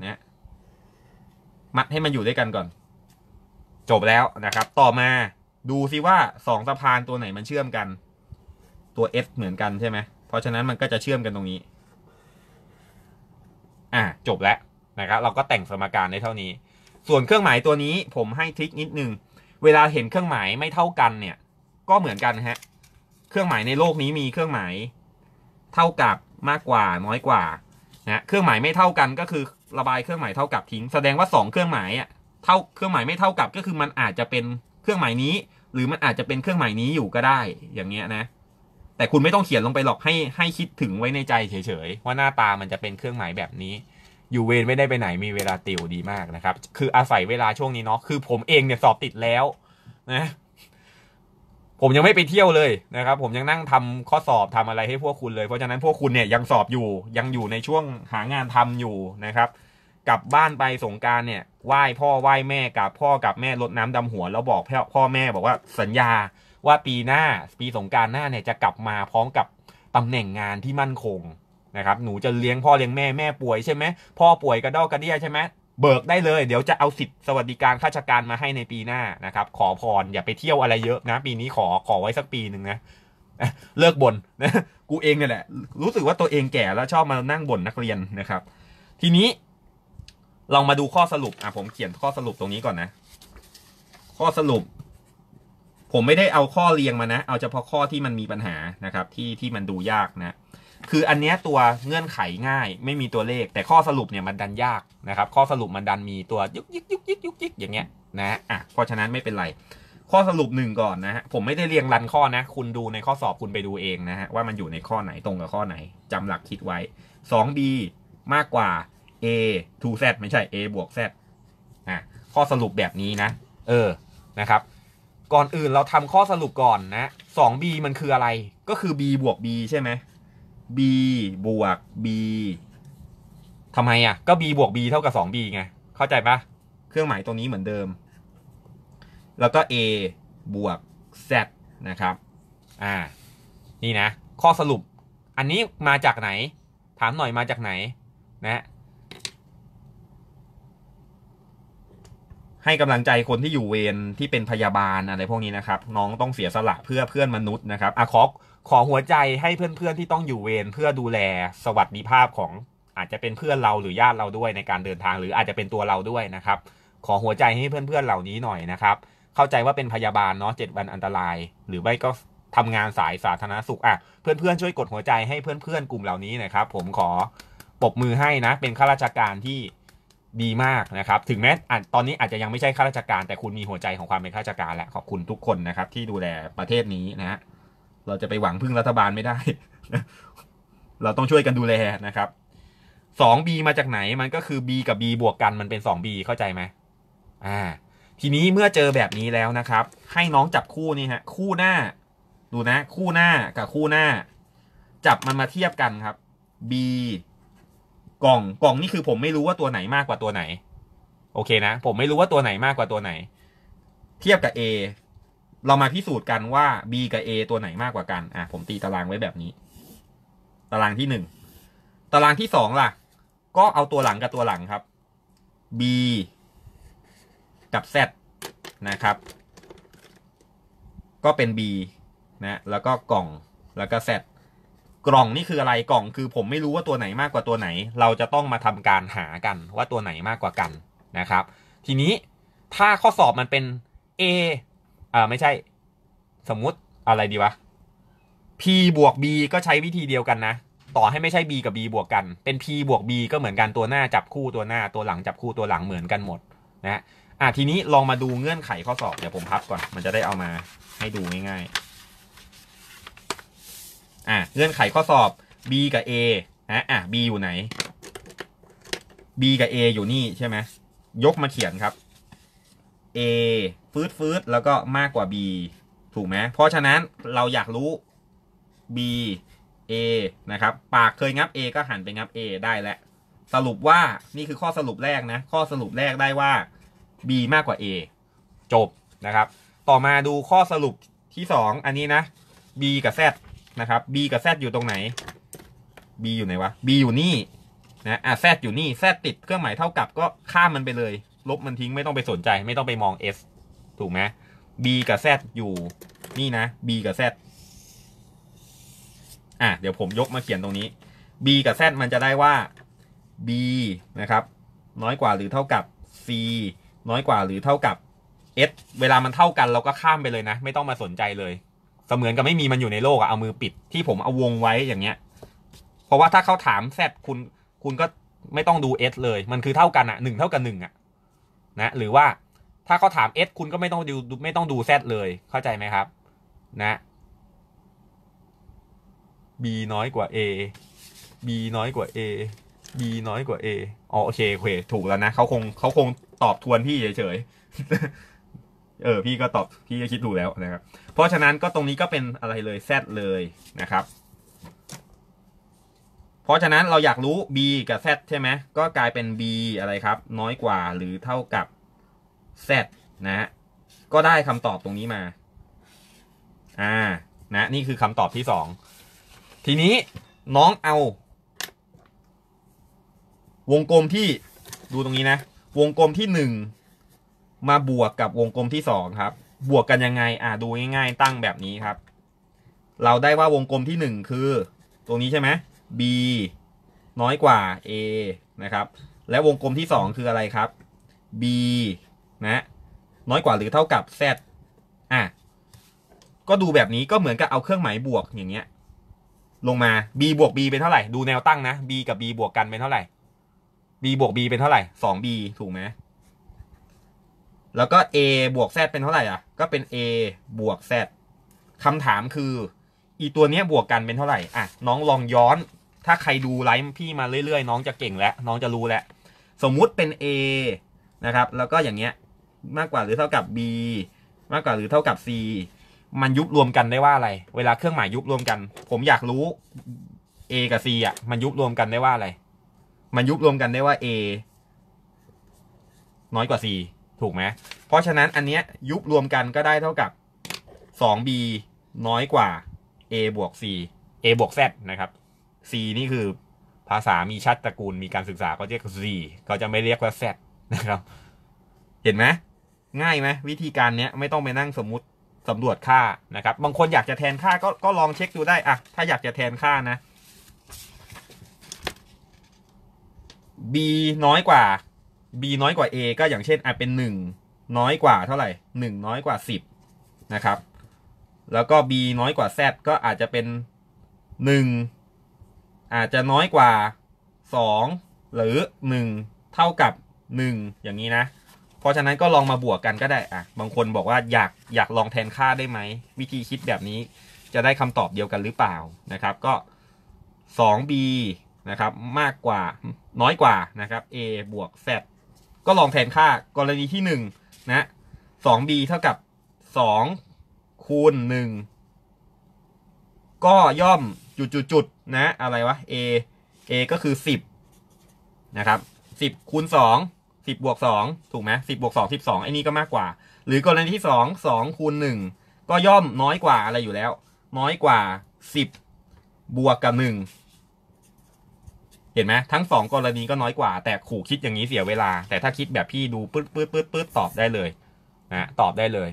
เนี่ยมัดให้มันอยู่ด้วยกันก่อน จบแล้วนะครับ ต่อมาดูซิว่าสองสะพานตัวไหนมันเชื่อมกัน ตัว S เหมือนกันใช่ไหมเพราะฉะนั้นมันก็จะเชื่อมกันตรงนี้ อ่า จบแล้วนะครับ เราก็แต่งสมการได้เท่านี้ ส่วนเครื่องหมายตัวนี้ ผมให้ทริคนิดนึงเวลาเห็นเครื่องหมายไม่เท่ากันเนี่ย ก็เหมือนกันฮะ เครื่องหมายในโลกนี้มีเครื่องหมาย เท่ากับมากกว่าน้อยกว่านะเครื่องหมายไม่เท่ากันก็คือระบายเครื่องหมายเท่ากับทิ้งแสดงว่า2เครื่องหมายอ่ะเท่าเครื่องหมายไม่เท่ากับก็คือมันอาจจะเป็นเครื่องหมายนี้หรือมันอาจจะเป็นเครื่องหมายนี้อยู่ก็ได้อย่างเงี้ยนะ แต่คุณไม่ต้องเขียนลงไปหรอกให้ให้คิดถึงไว้ในใจเฉยๆว่าหน้าตามันจะเป็นเครื่องหมายแบบนี้อยู่เวรไม่ได้ไปไหนมีเวลาติวดีมากนะครับ คืออาศัยเวลาช่วงนี้เนาะคือผมเองเนี่ยสอบติดแล้ว นะ ผมยังไม่ไปเที่ยวเลยนะครับ ผมยังนั่งทำข้อสอบทำอะไรให้พวกคุณเลย เพราะฉะนั้นพวกคุณเนี่ยยังสอบอยู่ยังอยู่ในช่วงหางานทำอยู่นะครับกลับบ้านไปสงการเนี่ยไหว้ พ่อไหว้แม่ กับพ่อกับแม่ลดน้ำดำหัว แล้วบอกพ่อพ่อแม่บอกว่าสัญญาว่าปีหน้าปีสงการหน้าเนี่ยจะกลับมาพร้อมกับตำแหน่งงานที่มั่นคงนะครับ หนูจะเลี้ยงพ่อเลี้ยงแม่แม่ป่วยใช่ไหมพ่อป่วยกระดอกกระเดี้ยใช่ไหมเบิกได้เลย เดี๋ยวจะเอาสิทธิสวัสดิการข้าราชการมาให้ในปีหน้านะครับ ขอพรอย่าไปเที่ยวอะไรเยอะนะปีนี้ขอขอไว้สักปีหนึ่งนะเลิกบ่นนะกูเองเนี่ยแหละ รู้สึกว่าตัวเองแก่แล้วชอบมานั่งบ่นนักเรียนนะครับ ทีนี้ลองมาดูข้อสรุปอ่ะผมเขียนข้อสรุปตรงนี้ก่อนนะ ข้อสรุป ผมไม่ได้เอาข้อเรียงมานะเอาเฉพาะข้อที่มันมีปัญหานะครับ ที่ที่มันดูยากนะคืออันเนี้ยตัวเงื่อนไขง่าย ไม่มีตัวเลข แต่ข้อสรุปเนี่ยมันดันยากนะครับ ข้อสรุปมันดันมีตัวยุกยิกยุกยิกยุกยิกอย่างเงี้ยนะอ่ะเพราะฉะนั้นไม่เป็นไรข้อสรุปหนึ่งก่อนนะฮะผมไม่ได้เรียงรันข้อนะคุณดูในข้อสอบคุณไปดูเองนะฮะว่ามันอยู่ในข้อไหนตรงกับข้อไหน จำหลักคิดไว้สอบ b มากกว่า a 2z ไม่ใช่ a บวก z อ่ะข้อสรุปแบบนี้นะ เออนะครับก่อนอื่นเราทำข้อสรุปก่อนนะสอง b มันคืออะไรก็คือ b บวก b ใช่ไหม b บวก b ทำไมอ่ะ ก็ b บวก b เท่ากับ 2b ไงเข้าใจปะเครื่องหมายตัวนี้เหมือนเดิม แล้วก็ a บวก z นะครับอ่านี่นะ ข้อสรุป อันนี้มาจากไหน ถามหน่อยมาจากไหนนะ ให้กำลังใจคนที่อยู่เวรที่เป็นพยาบาลอะไรพวกนี้นะครับ น้องต้องเสียสละเพื่อเพื่อนมนุษย์นะครับอ่ะขอขอหัวใจให้เพื่อน ๆ ที่ต้องอยู่เวรเพื่อดูแลสวัสดิภาพของอาจจะเป็นเพื่อนเราหรือญาติเราด้วยในการเดินทาง หรืออาจจะเป็นตัวเราด้วยนะครับ ขอหัวใจให้เพื่อนๆเหล่านี้หน่อยนะครับ เข้าใจว่าเป็นพยาบาลเนาะเจ็ดวันอันตราย หรือไม่ก็ทำงานสายสาธารณสุขอ่ะเพื่อนๆช่วยกดหัวใจให้เพื่อนๆ กลุ่มเหล่านี้นะครับ ผมขอปรบมือให้นะ เป็นข้าราชการที่ดีมากนะครับ ถึงแม้ตอนนี้อาจจะยังไม่ใช่ข้าราชการแต่คุณมีหัวใจของความเป็นข้าราชการแหละขอบคุณทุกคนนะครับ ที่ดูแลประเทศนี้นะเราจะไปหวังพึ่งรัฐบาลไม่ได้ เราต้องช่วยกันดูแลนะครับ สอง b มาจากไหน มันก็คือ b กับ b บวกกันมันเป็นสอง b เข้าใจไหม อ่า ทีนี้เมื่อเจอแบบนี้แล้วนะครับ ให้น้องจับคู่นี่ฮะ คู่หน้า ดูนะ คู่หน้ากับคู่หน้า จับมันมาเทียบกันครับ b กล่องกล่องนี่คือ ผมไม่รู้ว่าตัวไหนมากกว่าตัวไหน โอเคนะผมไม่รู้ว่าตัวไหนมากกว่าตัวไหน เทียบกับ a เรามาพิสูจน์กันว่า B กับ A ตัวไหนมากกว่ากัน อ่ะ ผมตีตารางไว้แบบนี้ ตารางที่หนึ่งตารางที่สองล่ะ ก็เอาตัวหลังกับตัวหลังครับ B กับ Z นะครับ ก็เป็น B นะ แล้วก็กล่อง แล้วก็ Z กล่องนี่คืออะไร กล่องคือผมไม่รู้ว่าตัวไหนมากกว่าตัวไหน เราจะต้องมาทำการหากันว่าตัวไหนมากกว่ากันนะครับ ทีนี้ถ้าข้อสอบมันเป็น A อ่าไม่ใช่ สมมุติอะไรดีวะ p บวก b ก็ใช้วิธีเดียวกันนะต่อให้ไม่ใช่ b กับ b บวกกันเป็น p บวก b ก็เหมือนกันตัวหน้าจับคู่ตัวหน้าตัวหลังจับคู่ตัวหลังเหมือนกันหมด นะ อ่าทีนี้ลองมาดูเงื่อนไขข้อสอบเดี๋ยวผมพับก่อนมันจะได้เอามา ให้ดูง่าย ๆ อ่าเงื่อนไขข้อสอบ b กับ a นะอ่า b อยู่ไหน b กับ a อยู่นี่ใช่ไหมยกมาเขียนครับ A ฟืดฟืดแล้วก็มากกว่า B ถูกไหมเพราะฉะนั้นเราอยากรู้ B A นะครับปากเคยงับ A ก็หันไปงับ A ได้แล้วสรุปว่านี่คือข้อสรุปแรกนะข้อสรุปแรกได้ว่า B มากกว่า A จบนะครับต่อมาดูข้อสรุปที่ 2 อันนี้นะ B กับ Z นะครับ B กับ Z อยู่ตรงไหน B อยู่ไหนวะ B อยู่นี่นะอ่ะ Z อยู่นี่ Z ติดเครื่องหมายเท่ากับ ก็ข้ามมันไปเลยลบมันทิ้งไม่ต้องไปสนใจ ไม่ต้องไปมอง S ถูกไหม B กับ Z อยู่นี่นะ B กับ Z อ่ะเดี๋ยวผมยกมาเขียนตรงนี้ B กับ Z มันจะได้ว่า B นะครับ น้อยกว่าหรือเท่ากับ C น้อยกว่าหรือเท่ากับ S เวลามันเท่ากัน เราก็ข้ามไปเลยนะ ไม่ต้องมาสนใจเลย เสมือนกับไม่มีมันอยู่ในโลกอะเอามือปิด ที่ผมเอาวงไว้อย่างเงี้ยเพราะว่าถ้าเขาถาม Z คุณคุณก็ไม่ต้องดู S เลยมันคือเท่ากันอะหนึ่งเท่ากับหนึ่งอะนะ หรือว่าถ้าเขาถาม S คุณก็ไม่ต้องดูไม่ต้องดู Z เลย เข้าใจไหมครับ นะ B น้อยกว่า A B น้อยกว่า A B น้อยกว่า A อ๋อโอเคโอเค ถูกแล้วนะเขาคงเขาคงตอบทวนพี่เฉยๆ เออ พี่ก็ตอบพี่ก็คิดดูแล้วนะครับ เพราะฉะนั้นก็ตรงนี้ก็เป็นอะไรเลย Z เลยนะครับราะฉะนั้นเราอยากรู้ b กับ z ใช่ไหมก็กลายเป็น b อะไรครับ น้อยกว่าหรือเท่ากับ z นะ ก็ได้คำตอบตรงนี้มา อ่านะนี่คือคำตอบที่สอง ทีนี้น้องเอา วงกลมที่ ดูตรงนี้นะ วงกลมที่หนึ่งมาบวกกับวงกลมที่สองครับ บวกกันยังไง อ่าดูง่ายๆ ตั้งแบบนี้ครับ เราได้ว่าวงกลมที่หนึ่งคือ ตรงนี้ใช่ไหม b น้อยกว่า a นะครับ และวงกลมที่ 2 คืออะไรครับ b นะ น้อยกว่าหรือเท่ากับ z อ่ะ ก็ดูแบบนี้ก็เหมือนกับเอาเครื่องหมายบวกอย่างเงี้ยลงมา b บวก b เป็นเท่าไหร่ ดูแนวตั้งนะ b กับ b บวกกันเป็นเท่าไหร่ b บวก b เป็นเท่าไหร่ 2b ถูกไหมแล้วก็ a บวก z เป็นเท่าไหร่อ่ะก็เป็น a บวก z คำถามคืออีตัวเนี้ยบวกกันเป็นเท่าไหร่ อ่ะน้องลองย้อนถ้าใครดูไลฟ์พี่มาเรื่อยๆ น้องจะเก่งแล้วน้องจะรู้แล้วสมมุติเป็น A นะครับแล้วก็อย่างเงี้ยมากกว่าหรือเท่ากับ B มากกว่าหรือเท่ากับ C มันยุบรวมกันได้ว่าอะไรเวลาเครื่องหมายยุบรวมกัน ผมอยากรู้ A กับ C อ่ะมันยุบรวมกันได้ว่าอะไร มันยุบรวมกันได้ว่า A น้อยกว่า C ถูกไหม เพราะฉะนั้นอันเนี้ยยุบรวมกันก็ได้เท่ากับ 2B น้อยกว่า A บวก C A บวก Z นะครับ C นี่คือภาษามีชาติตระกูลมีการศึกษา ก็เรียก Z ก็จะไม่เรียกว่า Z นะครับ เห็นไหมง่ายไหมวิธีการเนี้ยไม่ต้องไปนั่งสมมติสำรวจค่านะครับ บางคนอยากจะแทนค่าก็ก็ลองเช็คดูได้อะถ้าอยากจะแทนค่านะ b น้อยกว่า b น้อยกว่า a ก็อย่างเช่นอาจเป็นหนึ่งน้อยกว่าเท่าไหร่หนึ่งน้อยกว่าสิบนะครับ แล้วก็ b น้อยกว่า z ก็อาจจะเป็นหนึ่งอาจจะน้อยกว่า 2 หรือ 1 เท่ากับ 1 อย่างนี้นะ เพราะฉะนั้นก็ลองมาบวกกันก็ได้อะบางคนบอกว่าอยากอยากลองแทนค่าได้ไหม วิธีคิดแบบนี้จะได้คำตอบเดียวกันหรือเปล่านะครับ ก็ 2b นะครับมากกว่าน้อยกว่านะครับ a บวก z ก็ลองแทนค่ากรณีที่1นะ 2b เท่ากับ 2คูณ1 ก็ย่อมจุดจุดจุดนะ อะไรวะ a a ก็คือ 10นะครับ10คูณ2 10บวก2ถูกไหม10บวก2 12ไอ้นี่ก็มากกว่า หรือกรณีที่ 2 2คูณ1ก็ย่อมน้อยกว่าอะไรอยู่แล้ว น้อยกว่า 10 บวกกับ 1 เห็นไหม ทั้ง 2 กรณีก็น้อยกว่า แต่ขู่คิดอย่างนี้เสียเวลา แต่ถ้าคิดแบบพี่ดูปื๊ดปื๊ดปื๊ดปื๊ดตอบได้เลยนะ ตอบได้เลย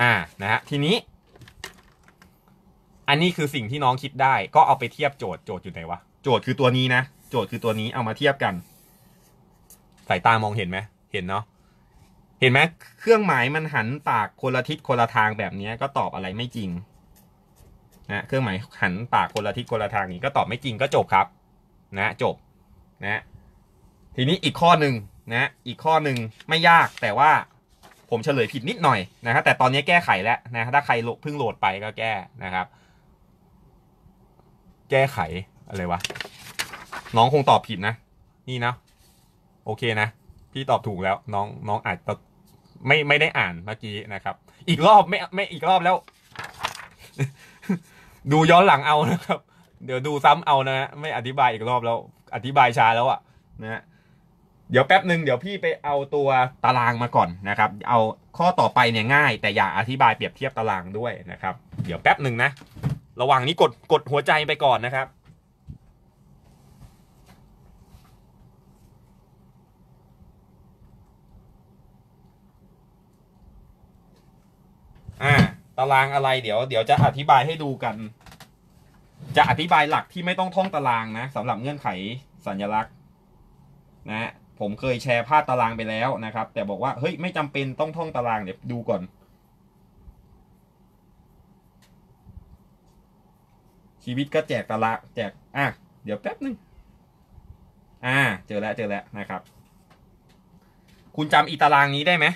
อ่านะฮะ ทีนี้อันนี้คือสิ่งที่น้องคิดได้ก็เอาไปเทียบโจทย์ โจทย์อยู่ไหนวะโจทย์คือตัวนี้นะโจทย์คือตัวนี้เอามาเทียบกันสายตามองเห็นไหมเห็นเนาะเห็นไหมเครื่องหมายมันหันปากคนละทิศคนละทางแบบนี้ก็ตอบอะไรไม่จริง นะ เครื่องหมายหันปากคนละทิศคนละทางนี้ก็ตอบไม่จริงก็จบครับ นะจบนะ ทีนี้อีกข้อหนึ่งนะ อีกข้อหนึ่งไม่ยากแต่ว่า ผมเฉลยผิดนิดหน่อยนะครับแต่ตอนนี้แก้ไขแล้วนะถ้าใครเพิ่งโหลดไปก็แก้นะครับแก้ไขอะไรวะ น้องคงตอบผิดนะนี่นะ โอเคนะ พี่ตอบถูกแล้วน้องน้องอาจจะไม่ไม่ได้อ่านเมื่อกี้นะครับ อีกรอบไม่ไม่อีกรอบแล้ว ดูย้อนหลังเอานะครับ เดี๋ยวดูซ้ำเอานะ ไม่อธิบายอีกรอบแล้วอธิบายชาแล้วอะนะเดี๋ยวแป๊บหนึ่งเดี๋ยวพี่ไปเอาตัวตารางมาก่อนนะครับ เอาข้อต่อไปเนี่ยง่าย แต่อย่าอธิบายเปรียบเทียบตารางด้วยนะครับ เดี๋ยวแป๊บหนึ่งนะระหว่างนี้กดกดหัวใจไปก่อนนะครับ อ่า ตารางอะไร เดี๋ยว เดี๋ยวจะอธิบายให้ดูกัน จะอธิบายหลักที่ไม่ต้องท่องตารางนะสำหรับเงื่อนไขสัญลักษณ์ นะ ผมเคยแชร์ภาพตารางไปแล้วนะครับ แต่บอกว่า เฮ้ย ไม่จำเป็นต้องท่องตารางเดี๋ยวดูก่อนชีวิตก็แจกตารางแจกอ่ะเดี๋ยวแป๊บนึงอ่า เจอแล้วเจอแล้วนะครับ คุณจำอีตารางนี้ได้ไหม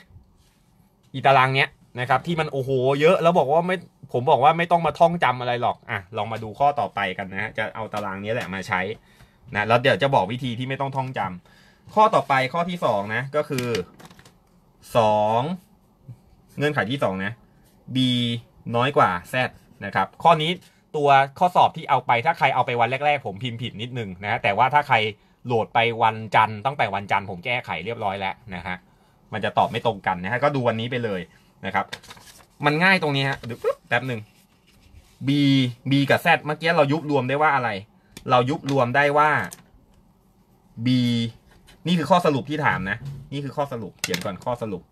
อีตารางเนี้ยนะครับที่มันโอ้โห เยอะแล้วบอกว่าไม่ ผมบอกว่าไม่ต้องมาท่องจำอะไรหรอก อ่ะลองมาดูข้อต่อไปกันนะ จะเอาตารางนี้แหละมาใช้ นะแล้วเดี๋ยวจะบอกวิธีที่ไม่ต้องท่องจำ ข้อต่อไปข้อที่สองนะ ก็คือสองเงื่อนไขที่สองนะ b น้อยกว่า z นะครับ ข้อนี้ตัวข้อสอบที่เอาไปถ้าใครเอาไปวันแรก ๆผมพิมพ์ผิดนิดนึงนะแต่ว่าถ้าใครโหลดไปวันจันทร์ตั้งแต่วันจันทร์ผมแก้ไขเรียบร้อยแล้วนะฮะมันจะตอบไม่ตรงกันนะฮะ ก็ดูวันนี้ไปเลยนะครับ มันง่ายตรงนี้ฮะเดี๋ยวแป๊บหนึ่ง b b กับ z เมื่อกี้เรายุบรวมได้ว่าอะไร เรายุบรวมได้ว่า b นี่คือข้อสรุปที่ถามนะ นี่คือข้อสรุปเขียนก่อนข้อสรุป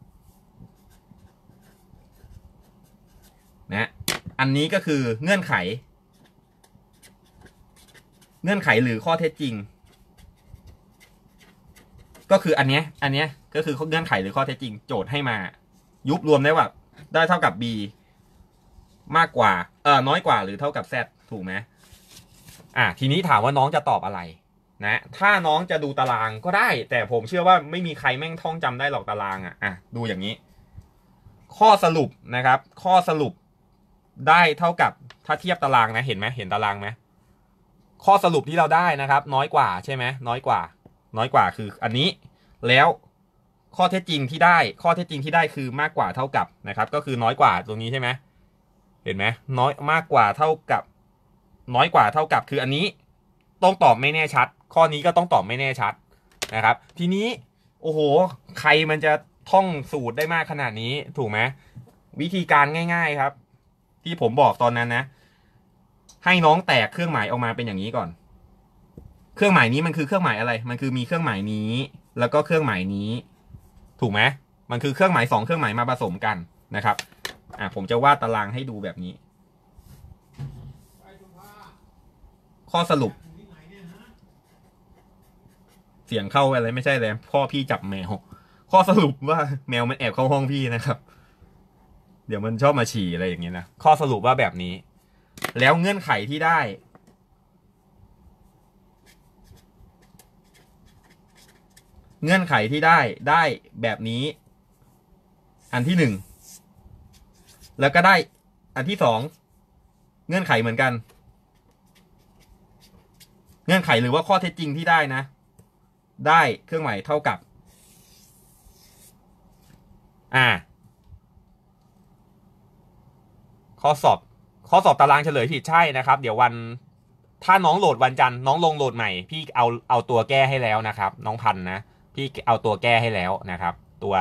นะ อันนี้ก็คือเงื่อนไขเงื่อนไขหรือข้อเท็จจริง ก็คืออันเนี้ยอันเนี้ยก็คือเงื่อนไขหรือข้อเท็จจริง โจทย์ให้มา ยุบรวมได้ว่า ได้เท่ากับ b มากกว่าเออน้อยกว่า หรือเท่ากับ z ถูกไหมอ่ะทีนี้ถามว่าน้องจะตอบอะไร นะ ถ้าน้องจะดูตารางก็ได้ แต่ผมเชื่อว่า ไม่มีใครแม่งท่องจำได้หรอกตารางอ่ะอ่ะดูอย่างนี้ ข้อสรุปนะครับ ข้อสรุปได้เท่ากับถ้าเทียบตารางนะ เห็นไหมเห็นตารางไหมข้อสรุปที่เราได้นะครับ น้อยกว่า ใช่ไหมน้อยกว่า น้อยกว่าคืออันนี้แล้วข้อเท็จจริงที่ได้ ข้อเท็จจริงที่ได้คือมากกว่าเท่ากับนะครับ ก็คือน้อยกว่าตรงนี้ใช่ไหมเห็นไหมน้อยมากกว่าเท่ากับ น้อยกว่าเท่ากับ คืออันนี้ต้องตอบไม่แน่ชัด ข้อนี้ก็ต้องตอบไม่แน่ชัดนะครับ ทีนี้โอ้โห ใครมันจะท่องสูตรได้มากขนาดนี้ถูกไหมวิธีการง่ายๆครับ ที่ผมบอกตอนนั้นนะให้น้องแตกเครื่องหมายออกมาเป็นอย่างนี้ก่อน เครื่องหมายนี้มันคือเครื่องหมายอะไร มันคือมีเครื่องหมายนี้ แล้วก็เครื่องหมายนี้ ถูกไหมมันคือเครื่องหมายสองเครื่องหมายมาผสมกันนะครับ อ่าผมจะวาดตารางให้ดูแบบนี้ ข้อสรุป เสียงเข้าอะไรไม่ใช่เลยพ่อพี่จับแมว ข้อสรุปว่า แมวมันแอบเข้าห้องพี่นะครับ เดี๋ยวมันชอบมาฉี่อะไรอย่างเงี้ยนะ ข้อสรุปว่าแบบนี้แล้วเงื่อนไขที่ได้ เงื่อนไขที่ได้ได้แบบนี้ อันที่หนึ่ง แล้วก็ได้ อันที่สอง เงื่อนไขเหมือนกัน เงื่อนไขหรือว่าข้อเท็จจริงที่ได้นะ ได้เครื่องหมายเท่ากับ อ่า ข้อสอบข้อสอบตารางเฉลยผิดใช่นะครับ เดี๋ยววันถ้าน้องโหลดวันจันทร์น้องลงโหลดใหม่ พี่เอาเอาตัวแก้ให้แล้วนะครับ น้องพันนะพี่เอาตัวแก้ให้แล้วนะครับ ตัว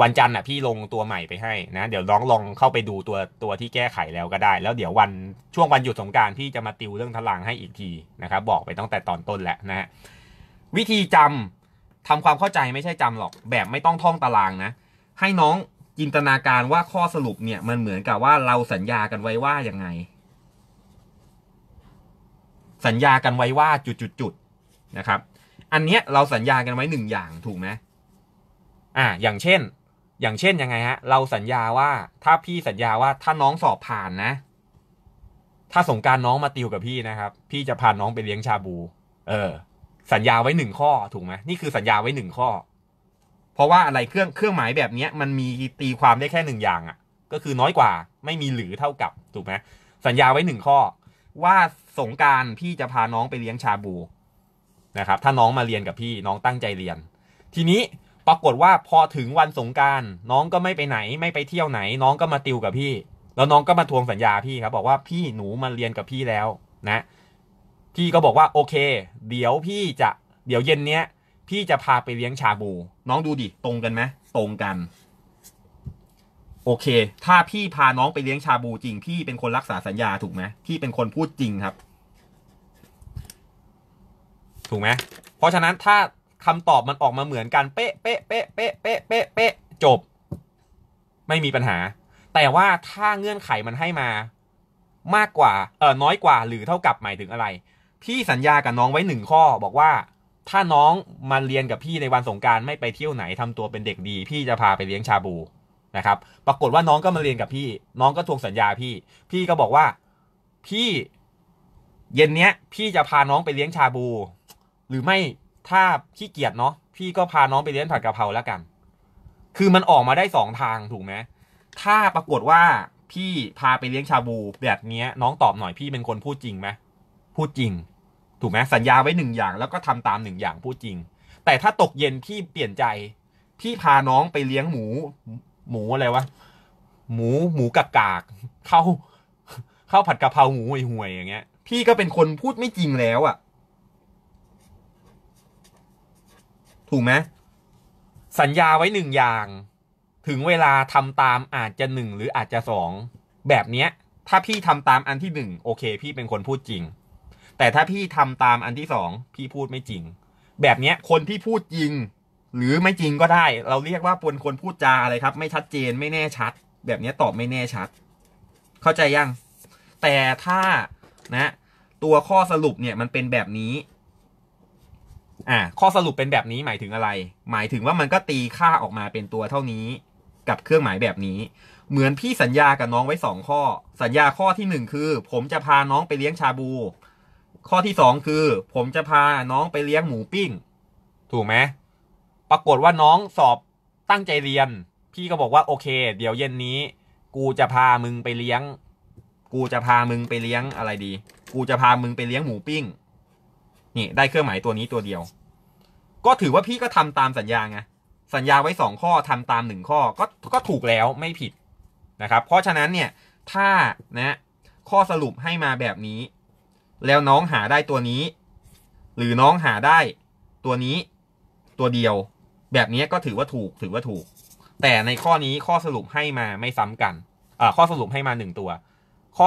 วันจันทร์อ่ะพี่ลงตัวใหม่ไปให้นะ เดี๋ยวน้องลองเข้าไปดูตัวตัวที่แก้ไขแล้วก็ได้ แล้ว เดี๋ยววันช่วงวันหยุดสงการพี่จะมาติวเรื่องทลางให้อีกทีนะครับ บอกไปตั้งแต่ตอนต้นแหละนะฮะวิธีจำทำความเข้าใจไม่ใช่จำหรอก แบบไม่ต้องท่องตารางนะ ให้น้องจินตนาการว่าข้อสรุปเนี่ยมันเหมือนกับว่าเราสัญญากันไว้ว่ายังไง สัญญากันไว้ว่าจุดๆๆนะครับ อันเนี้ยเราสัญญากันไว้หนึ่งอย่างถูกไหมอ่า อย่างเช่น อย่างเช่นยังไงฮะ เราสัญญาว่าถ้าพี่สัญญาว่าถ้าน้องสอบผ่านนะ ถ้าสงการน้องมาติวกับพี่นะครับ พี่จะพาน้องไปเลี้ยงชาบู เออ สัญญาไว้หนึ่งข้อถูกไหมนี่คือสัญญาไว้หนึ่งข้อเพราะว่าอะไรเครื่องเครื่องหมายแบบนี้มันมีตีความได้แค่หนึ่งอย่างอะ่ะ ก็คือน้อยกว่า ไม่มีหรือเท่ากับถูกไหมสัญญาไว้หนึ่งข้อ ว่าสงการพี่จะพาน้องไปเลี้ยงชาบูนะครับ ถ้าน้องมาเรียนกับพี่น้องตั้งใจเรียน ทีนี้ปรากฏว่าพอถึงวันสงการน้องก็ไม่ไปไหน ไม่ไปเที่ยวไหน น้องก็มาติวกับพี่แล้วน้องก็มาทวงสัญญาพี่ครับ บอกว่าพี่หนูมาเรียนกับพี่แล้ว นะ พี่ก็บอกว่า โอเค เดี๋ยวพี่จะเดี๋ยวเย็นเนี้ยพี่จะพาไปเลี้ยงชาบู น้องดูดิ ตรงกันไหมตรงกัน โอเค ถ้าพี่พาน้องไปเลี้ยงชาบูจริง พี่เป็นคนรักษาสัญญาถูกไหมพี่เป็นคนพูดจริงครับ ถูกไหมเพราะฉะนั้นถ้าคำตอบมันออกมาเหมือนกันเป๊ะเป๊ะเป๊ะเป๊ะเป๊ะเป๊ะเป๊ะจบ ไม่มีปัญหา แต่ว่าถ้าเงื่อนไขมันให้มา มากกว่า เออน้อยกว่าหรือเท่ากับหมายถึงอะไร พี่สัญญากับน้องไว้หนึ่งข้อบอกว่าถ้าน้องมาเรียนกับพี่ในวันสงการไม่ไปเที่ยวไหนทำตัวเป็นเด็กดี พี่จะพาไปเลี้ยงชาบูนะครับ ปรากฏว่าน้องก็มาเรียนกับพี่ น้องก็ทวงสัญญาพี่ พี่ก็บอกว่าพี่เย็นเนี้ย พี่จะพาน้องไปเลี้ยงชาบู หรือไม่ถ้าขี้เกียจเนาะพี่ก็พาน้องไปเลี้ยงผัดกะเพราแล้วกัน คือมันออกมาได้สองทางถูกไหมถ้าปรากฏว่าพี่พาไปเลี้ยงชาบูแบบนี้น้องตอบหน่อยพี่เป็นคนพูดจริงไหมพูดจริงถูกไหมสัญญาไว้หนึ่งอย่างแล้วก็ทำตามหนึ่งอย่างพูดจริง แต่ถ้าตกเย็นพี่เปลี่ยนใจ พี่พาน้องไปเลี้ยงหมู หมูอะไรวะหมูหมูกากาก เข้า เข้าผัดกะเพราหมูห่วยอย่างเงี้ย พี่ก็เป็นคนพูดไม่จริงแล้วอะ่ะ ถูกไหมสัญญาไว้หนึ่งอย่าง ถึงเวลาทำตามอาจจะหนึ่งหรืออาจจะสองแบบเนี้ย ถ้าพี่ทำตามอันที่หนึ่งโอเค พี่เป็นคนพูดจริงแต่ถ้าพี่ทำตามอันที่สองพี่พูดไม่จริง แบบเนี้ย คนที่พูดจริง หรือไม่จริงก็ได้ เราเรียกว่าปนคนพูดจาอะไรครับ ไม่ชัดเจนไม่แน่ชัด แบบนี้ตอบไม่แน่ชัด เข้าใจยัง แต่ถ้านะ ตัวข้อสรุปเนี่ยมันเป็นแบบนี้ อ่าข้อสรุปเป็นแบบนี้หมายถึงอะไร หมายถึงว่ามันก็ตีค่าออกมาเป็นตัวเท่านี้ กับเครื่องหมายแบบนี้ เหมือนพี่สัญญากับน้องไว้สองข้อ สัญญาข้อที่หนึ่งคือ ผมจะพาน้องไปเลี้ยงชาบูข้อที่สองคือ ผมจะพาน้องไปเลี้ยงหมูปิ้ง ถูกไหมปรากฏว่าน้องสอบตั้งใจเรียน พี่ก็บอกว่าโอเคเดี๋ยวเย็นนี้ กูจะพามึงไปเลี้ยง กูจะพามึงไปเลี้ยงอะไรดี กูจะพามึงไปเลี้ยงหมูปิ้งนี่ได้เครื่องหมายตัวนี้ตัวเดียว ก็ถือว่าพี่ก็ทำตามสัญญาไงสัญญาไว้สองข้อทำตามหนึ่งข้อก็ก็ถูกแล้วไม่ผิดนะครับเพราะฉะนั้นเนี่ย ถ้านะ ข้อสรุปให้มาแบบนี้แล้วน้องหาได้ตัวนี้ หรือน้องหาได้ตัวนี้ตัวเดียว แบบนี้ก็ถือว่าถูก ถือว่าถูก แต่ในข้อนี้ข้อสรุปให้มาไม่ซ้ำกันอ่าข้อสรุปให้มาหนึ่งตัว ข้อ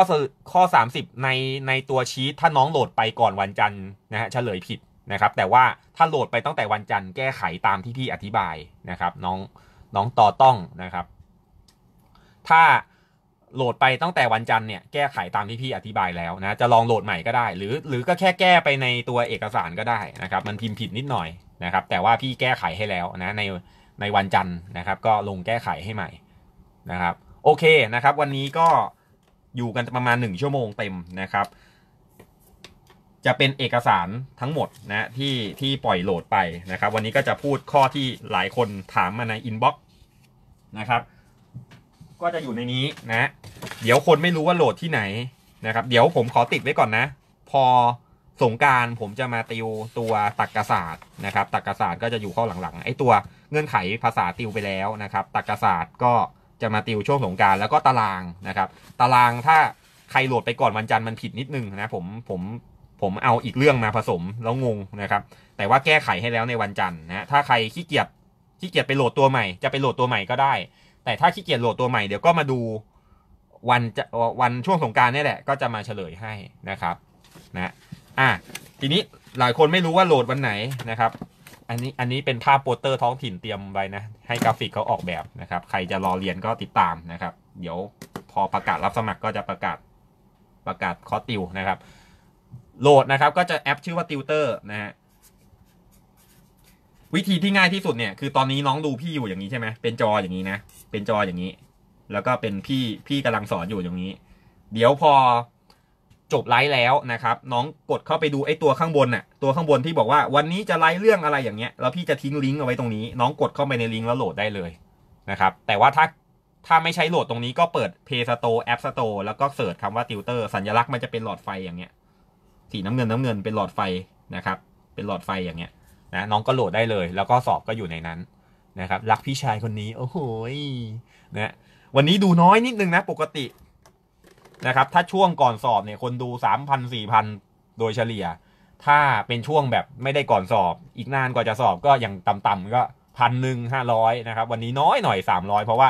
ข้อสามสิบในในตัวชี้ถ้าน้องโหลดไปก่อนวันจันทร์นะฮะเฉลยผิดนะครับ แต่ว่าถ้าโหลดไปตั้งแต่วันจันทร์แก้ไขตามที่พี่อธิบายนะครับ น้องน้องต่อต้องนะครับ ถ้าโหลดไปตั้งแต่วันจันทร์เนี่ยแก้ไขตามที่พี่อธิบายแล้วนะจะลองโหลดใหม่ก็ได้ หรือหรือก็แค่แก้ไปในตัวเอกสารก็ได้นะครับ มันพิมพ์ผิดนิดหน่อยนะครับ แต่ว่าพี่แก้ไขให้แล้วนะในในวันจันทร์นะครับ ก็ลงแก้ไขให้ใหม่นะครับ โอเคนะครับ วันนี้ก็อยู่กันประมาณ1ชั่วโมงเต็มนะครับ จะเป็นเอกสารทั้งหมดนะที่ที่ปล่อยโหลดไปนะครับ วันนี้ก็จะพูดข้อที่หลายคนถามมาในอินบ็อกซ์นะครับก็จะอยู่ในนี้นะ เดี๋ยวคนไม่รู้ว่าโหลดที่ไหนนะครับ เดี๋ยวผมขอติดไว้ก่อนนะ พอสงการผมจะมาติวตัวตักกศาสตร์นะครับตักกศาสตร์ก็จะอยู่ข้อหลังๆ ไอ้ตัวเงื่อนไขภาษาติวไปแล้วนะครับตักกศาสตร์ก็จะมาติวช่วงสงการแล้วก็ตารางนะครับ ตารางถ้าใครโหลดไปก่อนวันจันทร์มันผิดนิดนึงนะผมผมผมเอาอีกเรื่องมาผสมแล้วงงนะครับ แต่ว่าแก้ไขให้แล้วในวันจันทร์นะถ้าใครขี้เกียจขี้เกียจไปโหลดตัวใหม่จะไปโหลดตัวใหม่ก็ได้แต่ถ้าขี้เกียจโหลดตัวใหม่ เดี๋ยวก็มาดูวันจะวันช่วงสงการนี่แหละก็จะมาเฉลยให้นะครับนะ อ่ะทีนี้หลายคนไม่รู้ว่าโหลดวันไหนนะครับ อันนี้อันนี้เป็นภาพโปสเตอร์ท้องถิ่นเตรียมไว้นะ ให้กราฟิกเขาออกแบบนะครับ ใครจะรอเรียนก็ติดตามนะครับ เดี๋ยวพอประกาศรับสมัครก็จะประกาศประกาศคอติวนะครับโหลดนะครับ ก็จะแอปชื่อว่าติวเตอร์ นะฮะวิธีที่ง่ายที่สุดเนี่ยคือตอนนี้น้องดูพี่อยู่อย่างนี้ใช่ไหมเป็นจออย่างนี้นะ เป็นจออย่างนี้ แล้วก็เป็นพี่พี่กำลังสอนอยู่อย่างนี้ เดี๋ยวพอจบไลฟ์แล้วนะครับ น้องกดเข้าไปดูไอ้ตัวข้างบนน่ะตัวข้างบนที่บอกว่าวันนี้จะไลฟ์เรื่องอะไรอย่างเงี้ยแล้วพี่จะทิ้งลิงก์เอาไว้ตรงนี้ น้องกดเข้าไปในลิงก์แล้วโหลดได้เลยนะครับ แต่ว่าถ้าถ้าไม่ใช้โหลดตรงนี้ก็เปิด Play Store App Store แล้วก็เสิร์ชคำว่าติวเตอร์สัญลักษณ์มันจะเป็นหลอดไฟอย่างเงี้ยสีน้ำเงินน้ำเงินเป็นหลอดไฟนะครับเป็นหลอดไฟอย่างเงี้ยนะน้องก็โหลดได้เลย แล้วก็สอบก็อยู่ในนั้น นะครับ รักพี่ชายคนนี้ โอ้โหนะ วันนี้ดูน้อยนิดนึงนะปกตินะครับ ถ้าช่วงก่อนสอบเนี่ยคนดูสามพันสี่พันโดยเฉลี่ย ถ้าเป็นช่วงแบบไม่ได้ก่อนสอบ อีกนานกว่าจะสอบก็อย่างต่ำๆก็พันหนึ่งห้าร้อยนะครับ วันนี้น้อยหน่อยสามร้อยเพราะว่า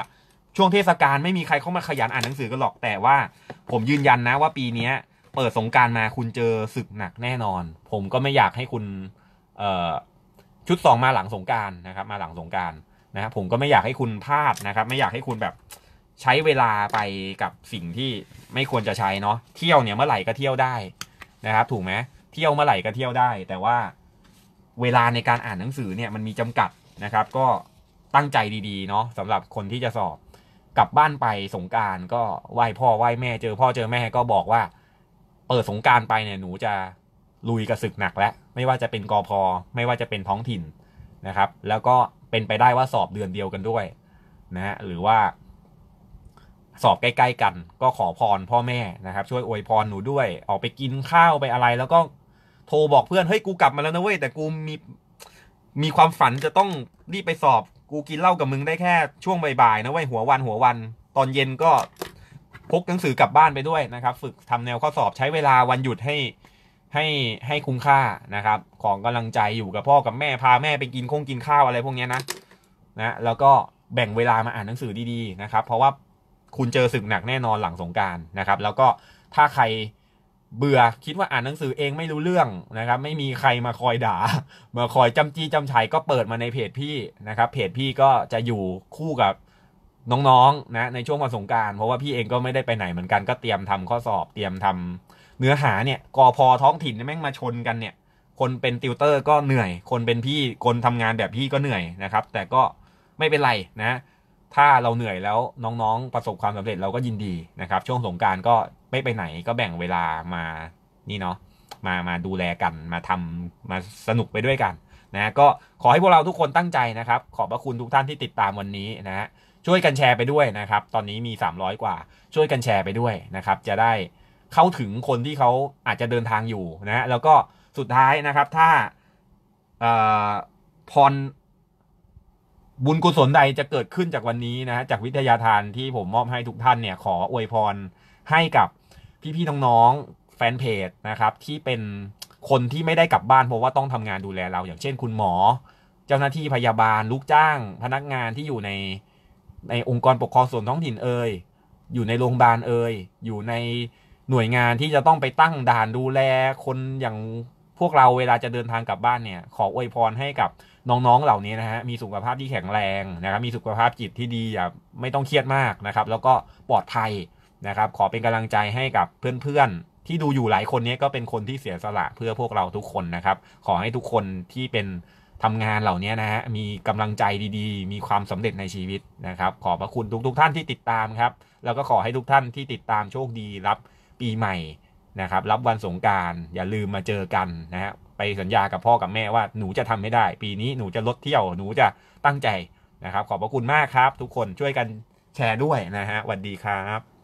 ช่วงเทศกาลไม่มีใครเข้ามาขยันอ่านหนังสือกันหรอกแต่ว่า ผมยืนยันนะว่าปีนี้เปิดสงการมาคุณเจอศึกหนักแน่นอน ผมก็ไม่อยากให้คุณชุดสองมาหลังสงการนะครับ มาหลังสงการนะครับผมก็ไม่อยากให้คุณพลาดนะครับไม่อยากให้คุณแบบใช้เวลาไปกับสิ่งที่ไม่ควรจะใช้เนาะเที่ยวเนี่ยเมื่อไหร่ก็เที่ยวได้นะครับ ถูกไหมเที่ยวเมื่อไหร่ก็เที่ยวได้ แต่ว่าเวลาในการอ่านหนังสือเนี่ยมันมีจำกัดนะครับ ก็ตั้งใจดี ๆเนาะสำหรับคนที่จะสอบกลับบ้านไปสงการก็ไหว้พ่อไหว้แม่เจอพ่อเจอแม่ก็บอกว่า เปิดสงการไปเนี่ยหนูจะลุยกับศึกหนักแล้วไม่ว่าจะเป็นกอพอไม่ว่าจะเป็นท้องถิ่นนะครับ แล้วก็เป็นไปได้ว่าสอบเดือนเดียวกันด้วย นะฮะหรือว่า สอบใกล้ๆกัน ก็ขอพรพ่อแม่นะครับ ช่วยอวยพรหนูด้วย ออกไปกินข้าวไปอะไร แล้วก็โทรบอกเพื่อนเฮ้ยกูกลับมาแล้วนะเว้ยแต่กูมีมีความฝันจะต้องรีบไปสอบกูกินเหล้ากับมึงได้แค่ช่วงบ่ายๆนะเว้ยหัววันหัววัน ตอนเย็นก็พกหนังสือกลับบ้านไปด้วยนะครับ ฝึกทำแนวข้อสอบใช้เวลาวันหยุดให้ให้ให้คุ้มค่านะครับของกำลังใจอยู่กับพ่อกับแม่พาแม่ไปกินคงกินข้าวอะไร พวกนี้นะนะ แล้วก็แบ่งเวลามาอ่านหนังสือดีๆนะครับ เพราะว่าคุณเจอศึกหนักแน่นอนหลังสงการนะครับ แล้วก็ถ้าใครเบื่อคิดว่าอ่านหนังสือเองไม่รู้เรื่องนะครับ ไม่มีใครมาคอยด่ามาคอยจำจี้จำชัยก็เปิดมาในเพจพี่นะครับเพจพี่ก็จะอยู่คู่กับน้องๆนนะในช่วงวันสงการเพราะว่าพี่เองก็ไม่ได้ไปไหนเหมือนกันก็เตรียมทำข้อสอบเตรียมทำเนื้อหาเนี่ยกอพอท้องถิ่นแม่งมาชนกันเนี่ย คนเป็นติวเตอร์ก็เหนื่อย คนเป็นพี่ คนทำงานแบบพี่ก็เหนื่อยนะครับ แต่ก็ไม่เป็นไรนะ ถ้าเราเหนื่อยแล้วน้องๆ ประสบความสำเร็จเราก็ยินดีนะครับ ช่วงสงการก็ไม่ไปไหน ก็แบ่งเวลามา นี่เนาะ มา มาดูแลกัน มาทำมาสนุกไปด้วยกันนะ ก็ขอให้พวกเราทุกคนตั้งใจนะครับ ขอบพระคุณทุกท่านที่ติดตามวันนี้นะ ช่วยกันแชร์ไปด้วยนะครับ ตอนนี้มี 300 กว่า ช่วยกันแชร์ไปด้วยนะครับ จะได้เข้าถึงคนที่เขาอาจจะเดินทางอยู่นะฮะ แล้วก็สุดท้ายนะครับ ถ้าพรบุญกุศลใดจะเกิดขึ้นจากวันนี้นะจากวิทยาทานที่ผมมอบให้ทุกท่าน เนี่ยขออวยพรให้กับพี่ๆ น้องๆ แฟนเพจนะครับ ที่เป็นคนที่ไม่ได้กลับบ้าน เพราะว่าต้องทำงานดูแลเรา อย่างเช่นคุณหมอ เจ้าหน้าที่พยาบาลลูกจ้างพนักงานที่อยู่ใน ในองค์กรปกครองส่วนท้องถิ่นเอ่ยอยู่ในโรงพยาบาลเอ่ยอยู่ในหน่วยงานที่จะต้องไปตั้งด่านดูแลคนอย่างพวกเราเวลาจะเดินทางกลับบ้านเนี่ยขออวยพรให้กับน้องๆเหล่านี้นะฮะมีสุขภาพที่แข็งแรงนะครับมีสุขภาพจิตที่ดีอย่าไม่ต้องเครียดมากนะครับ แล้วก็ปลอดภัยนะครับขอเป็นกำลังใจให้กับเพื่อนๆที่ดูอยู่หลายคนนี้ก็เป็นคนที่เสียสละเพื่อพวกเราทุกคนนะครับ ขอให้ทุกคนที่เป็นทำงานเหล่านี้นะฮะมีกำลังใจดีๆ มีความสำเร็จในชีวิตนะครับ ขอบพระคุณทุกๆท่านที่ติดตามครับแล้วก็ขอให้ทุกท่านที่ติดตามโชคดีรับปีใหม่นะครับ รับวันสงการ อย่าลืมมาเจอกันนะฮะไปสัญญากับพ่อกับแม่ว่าหนูจะทำให้ได้ ปีนี้หนูจะลดเที่ยวหนูจะตั้งใจนะครับ ขอบพระคุณมากครับ ทุกคนช่วยกันแชร์ด้วยนะฮะสวัสดีครับ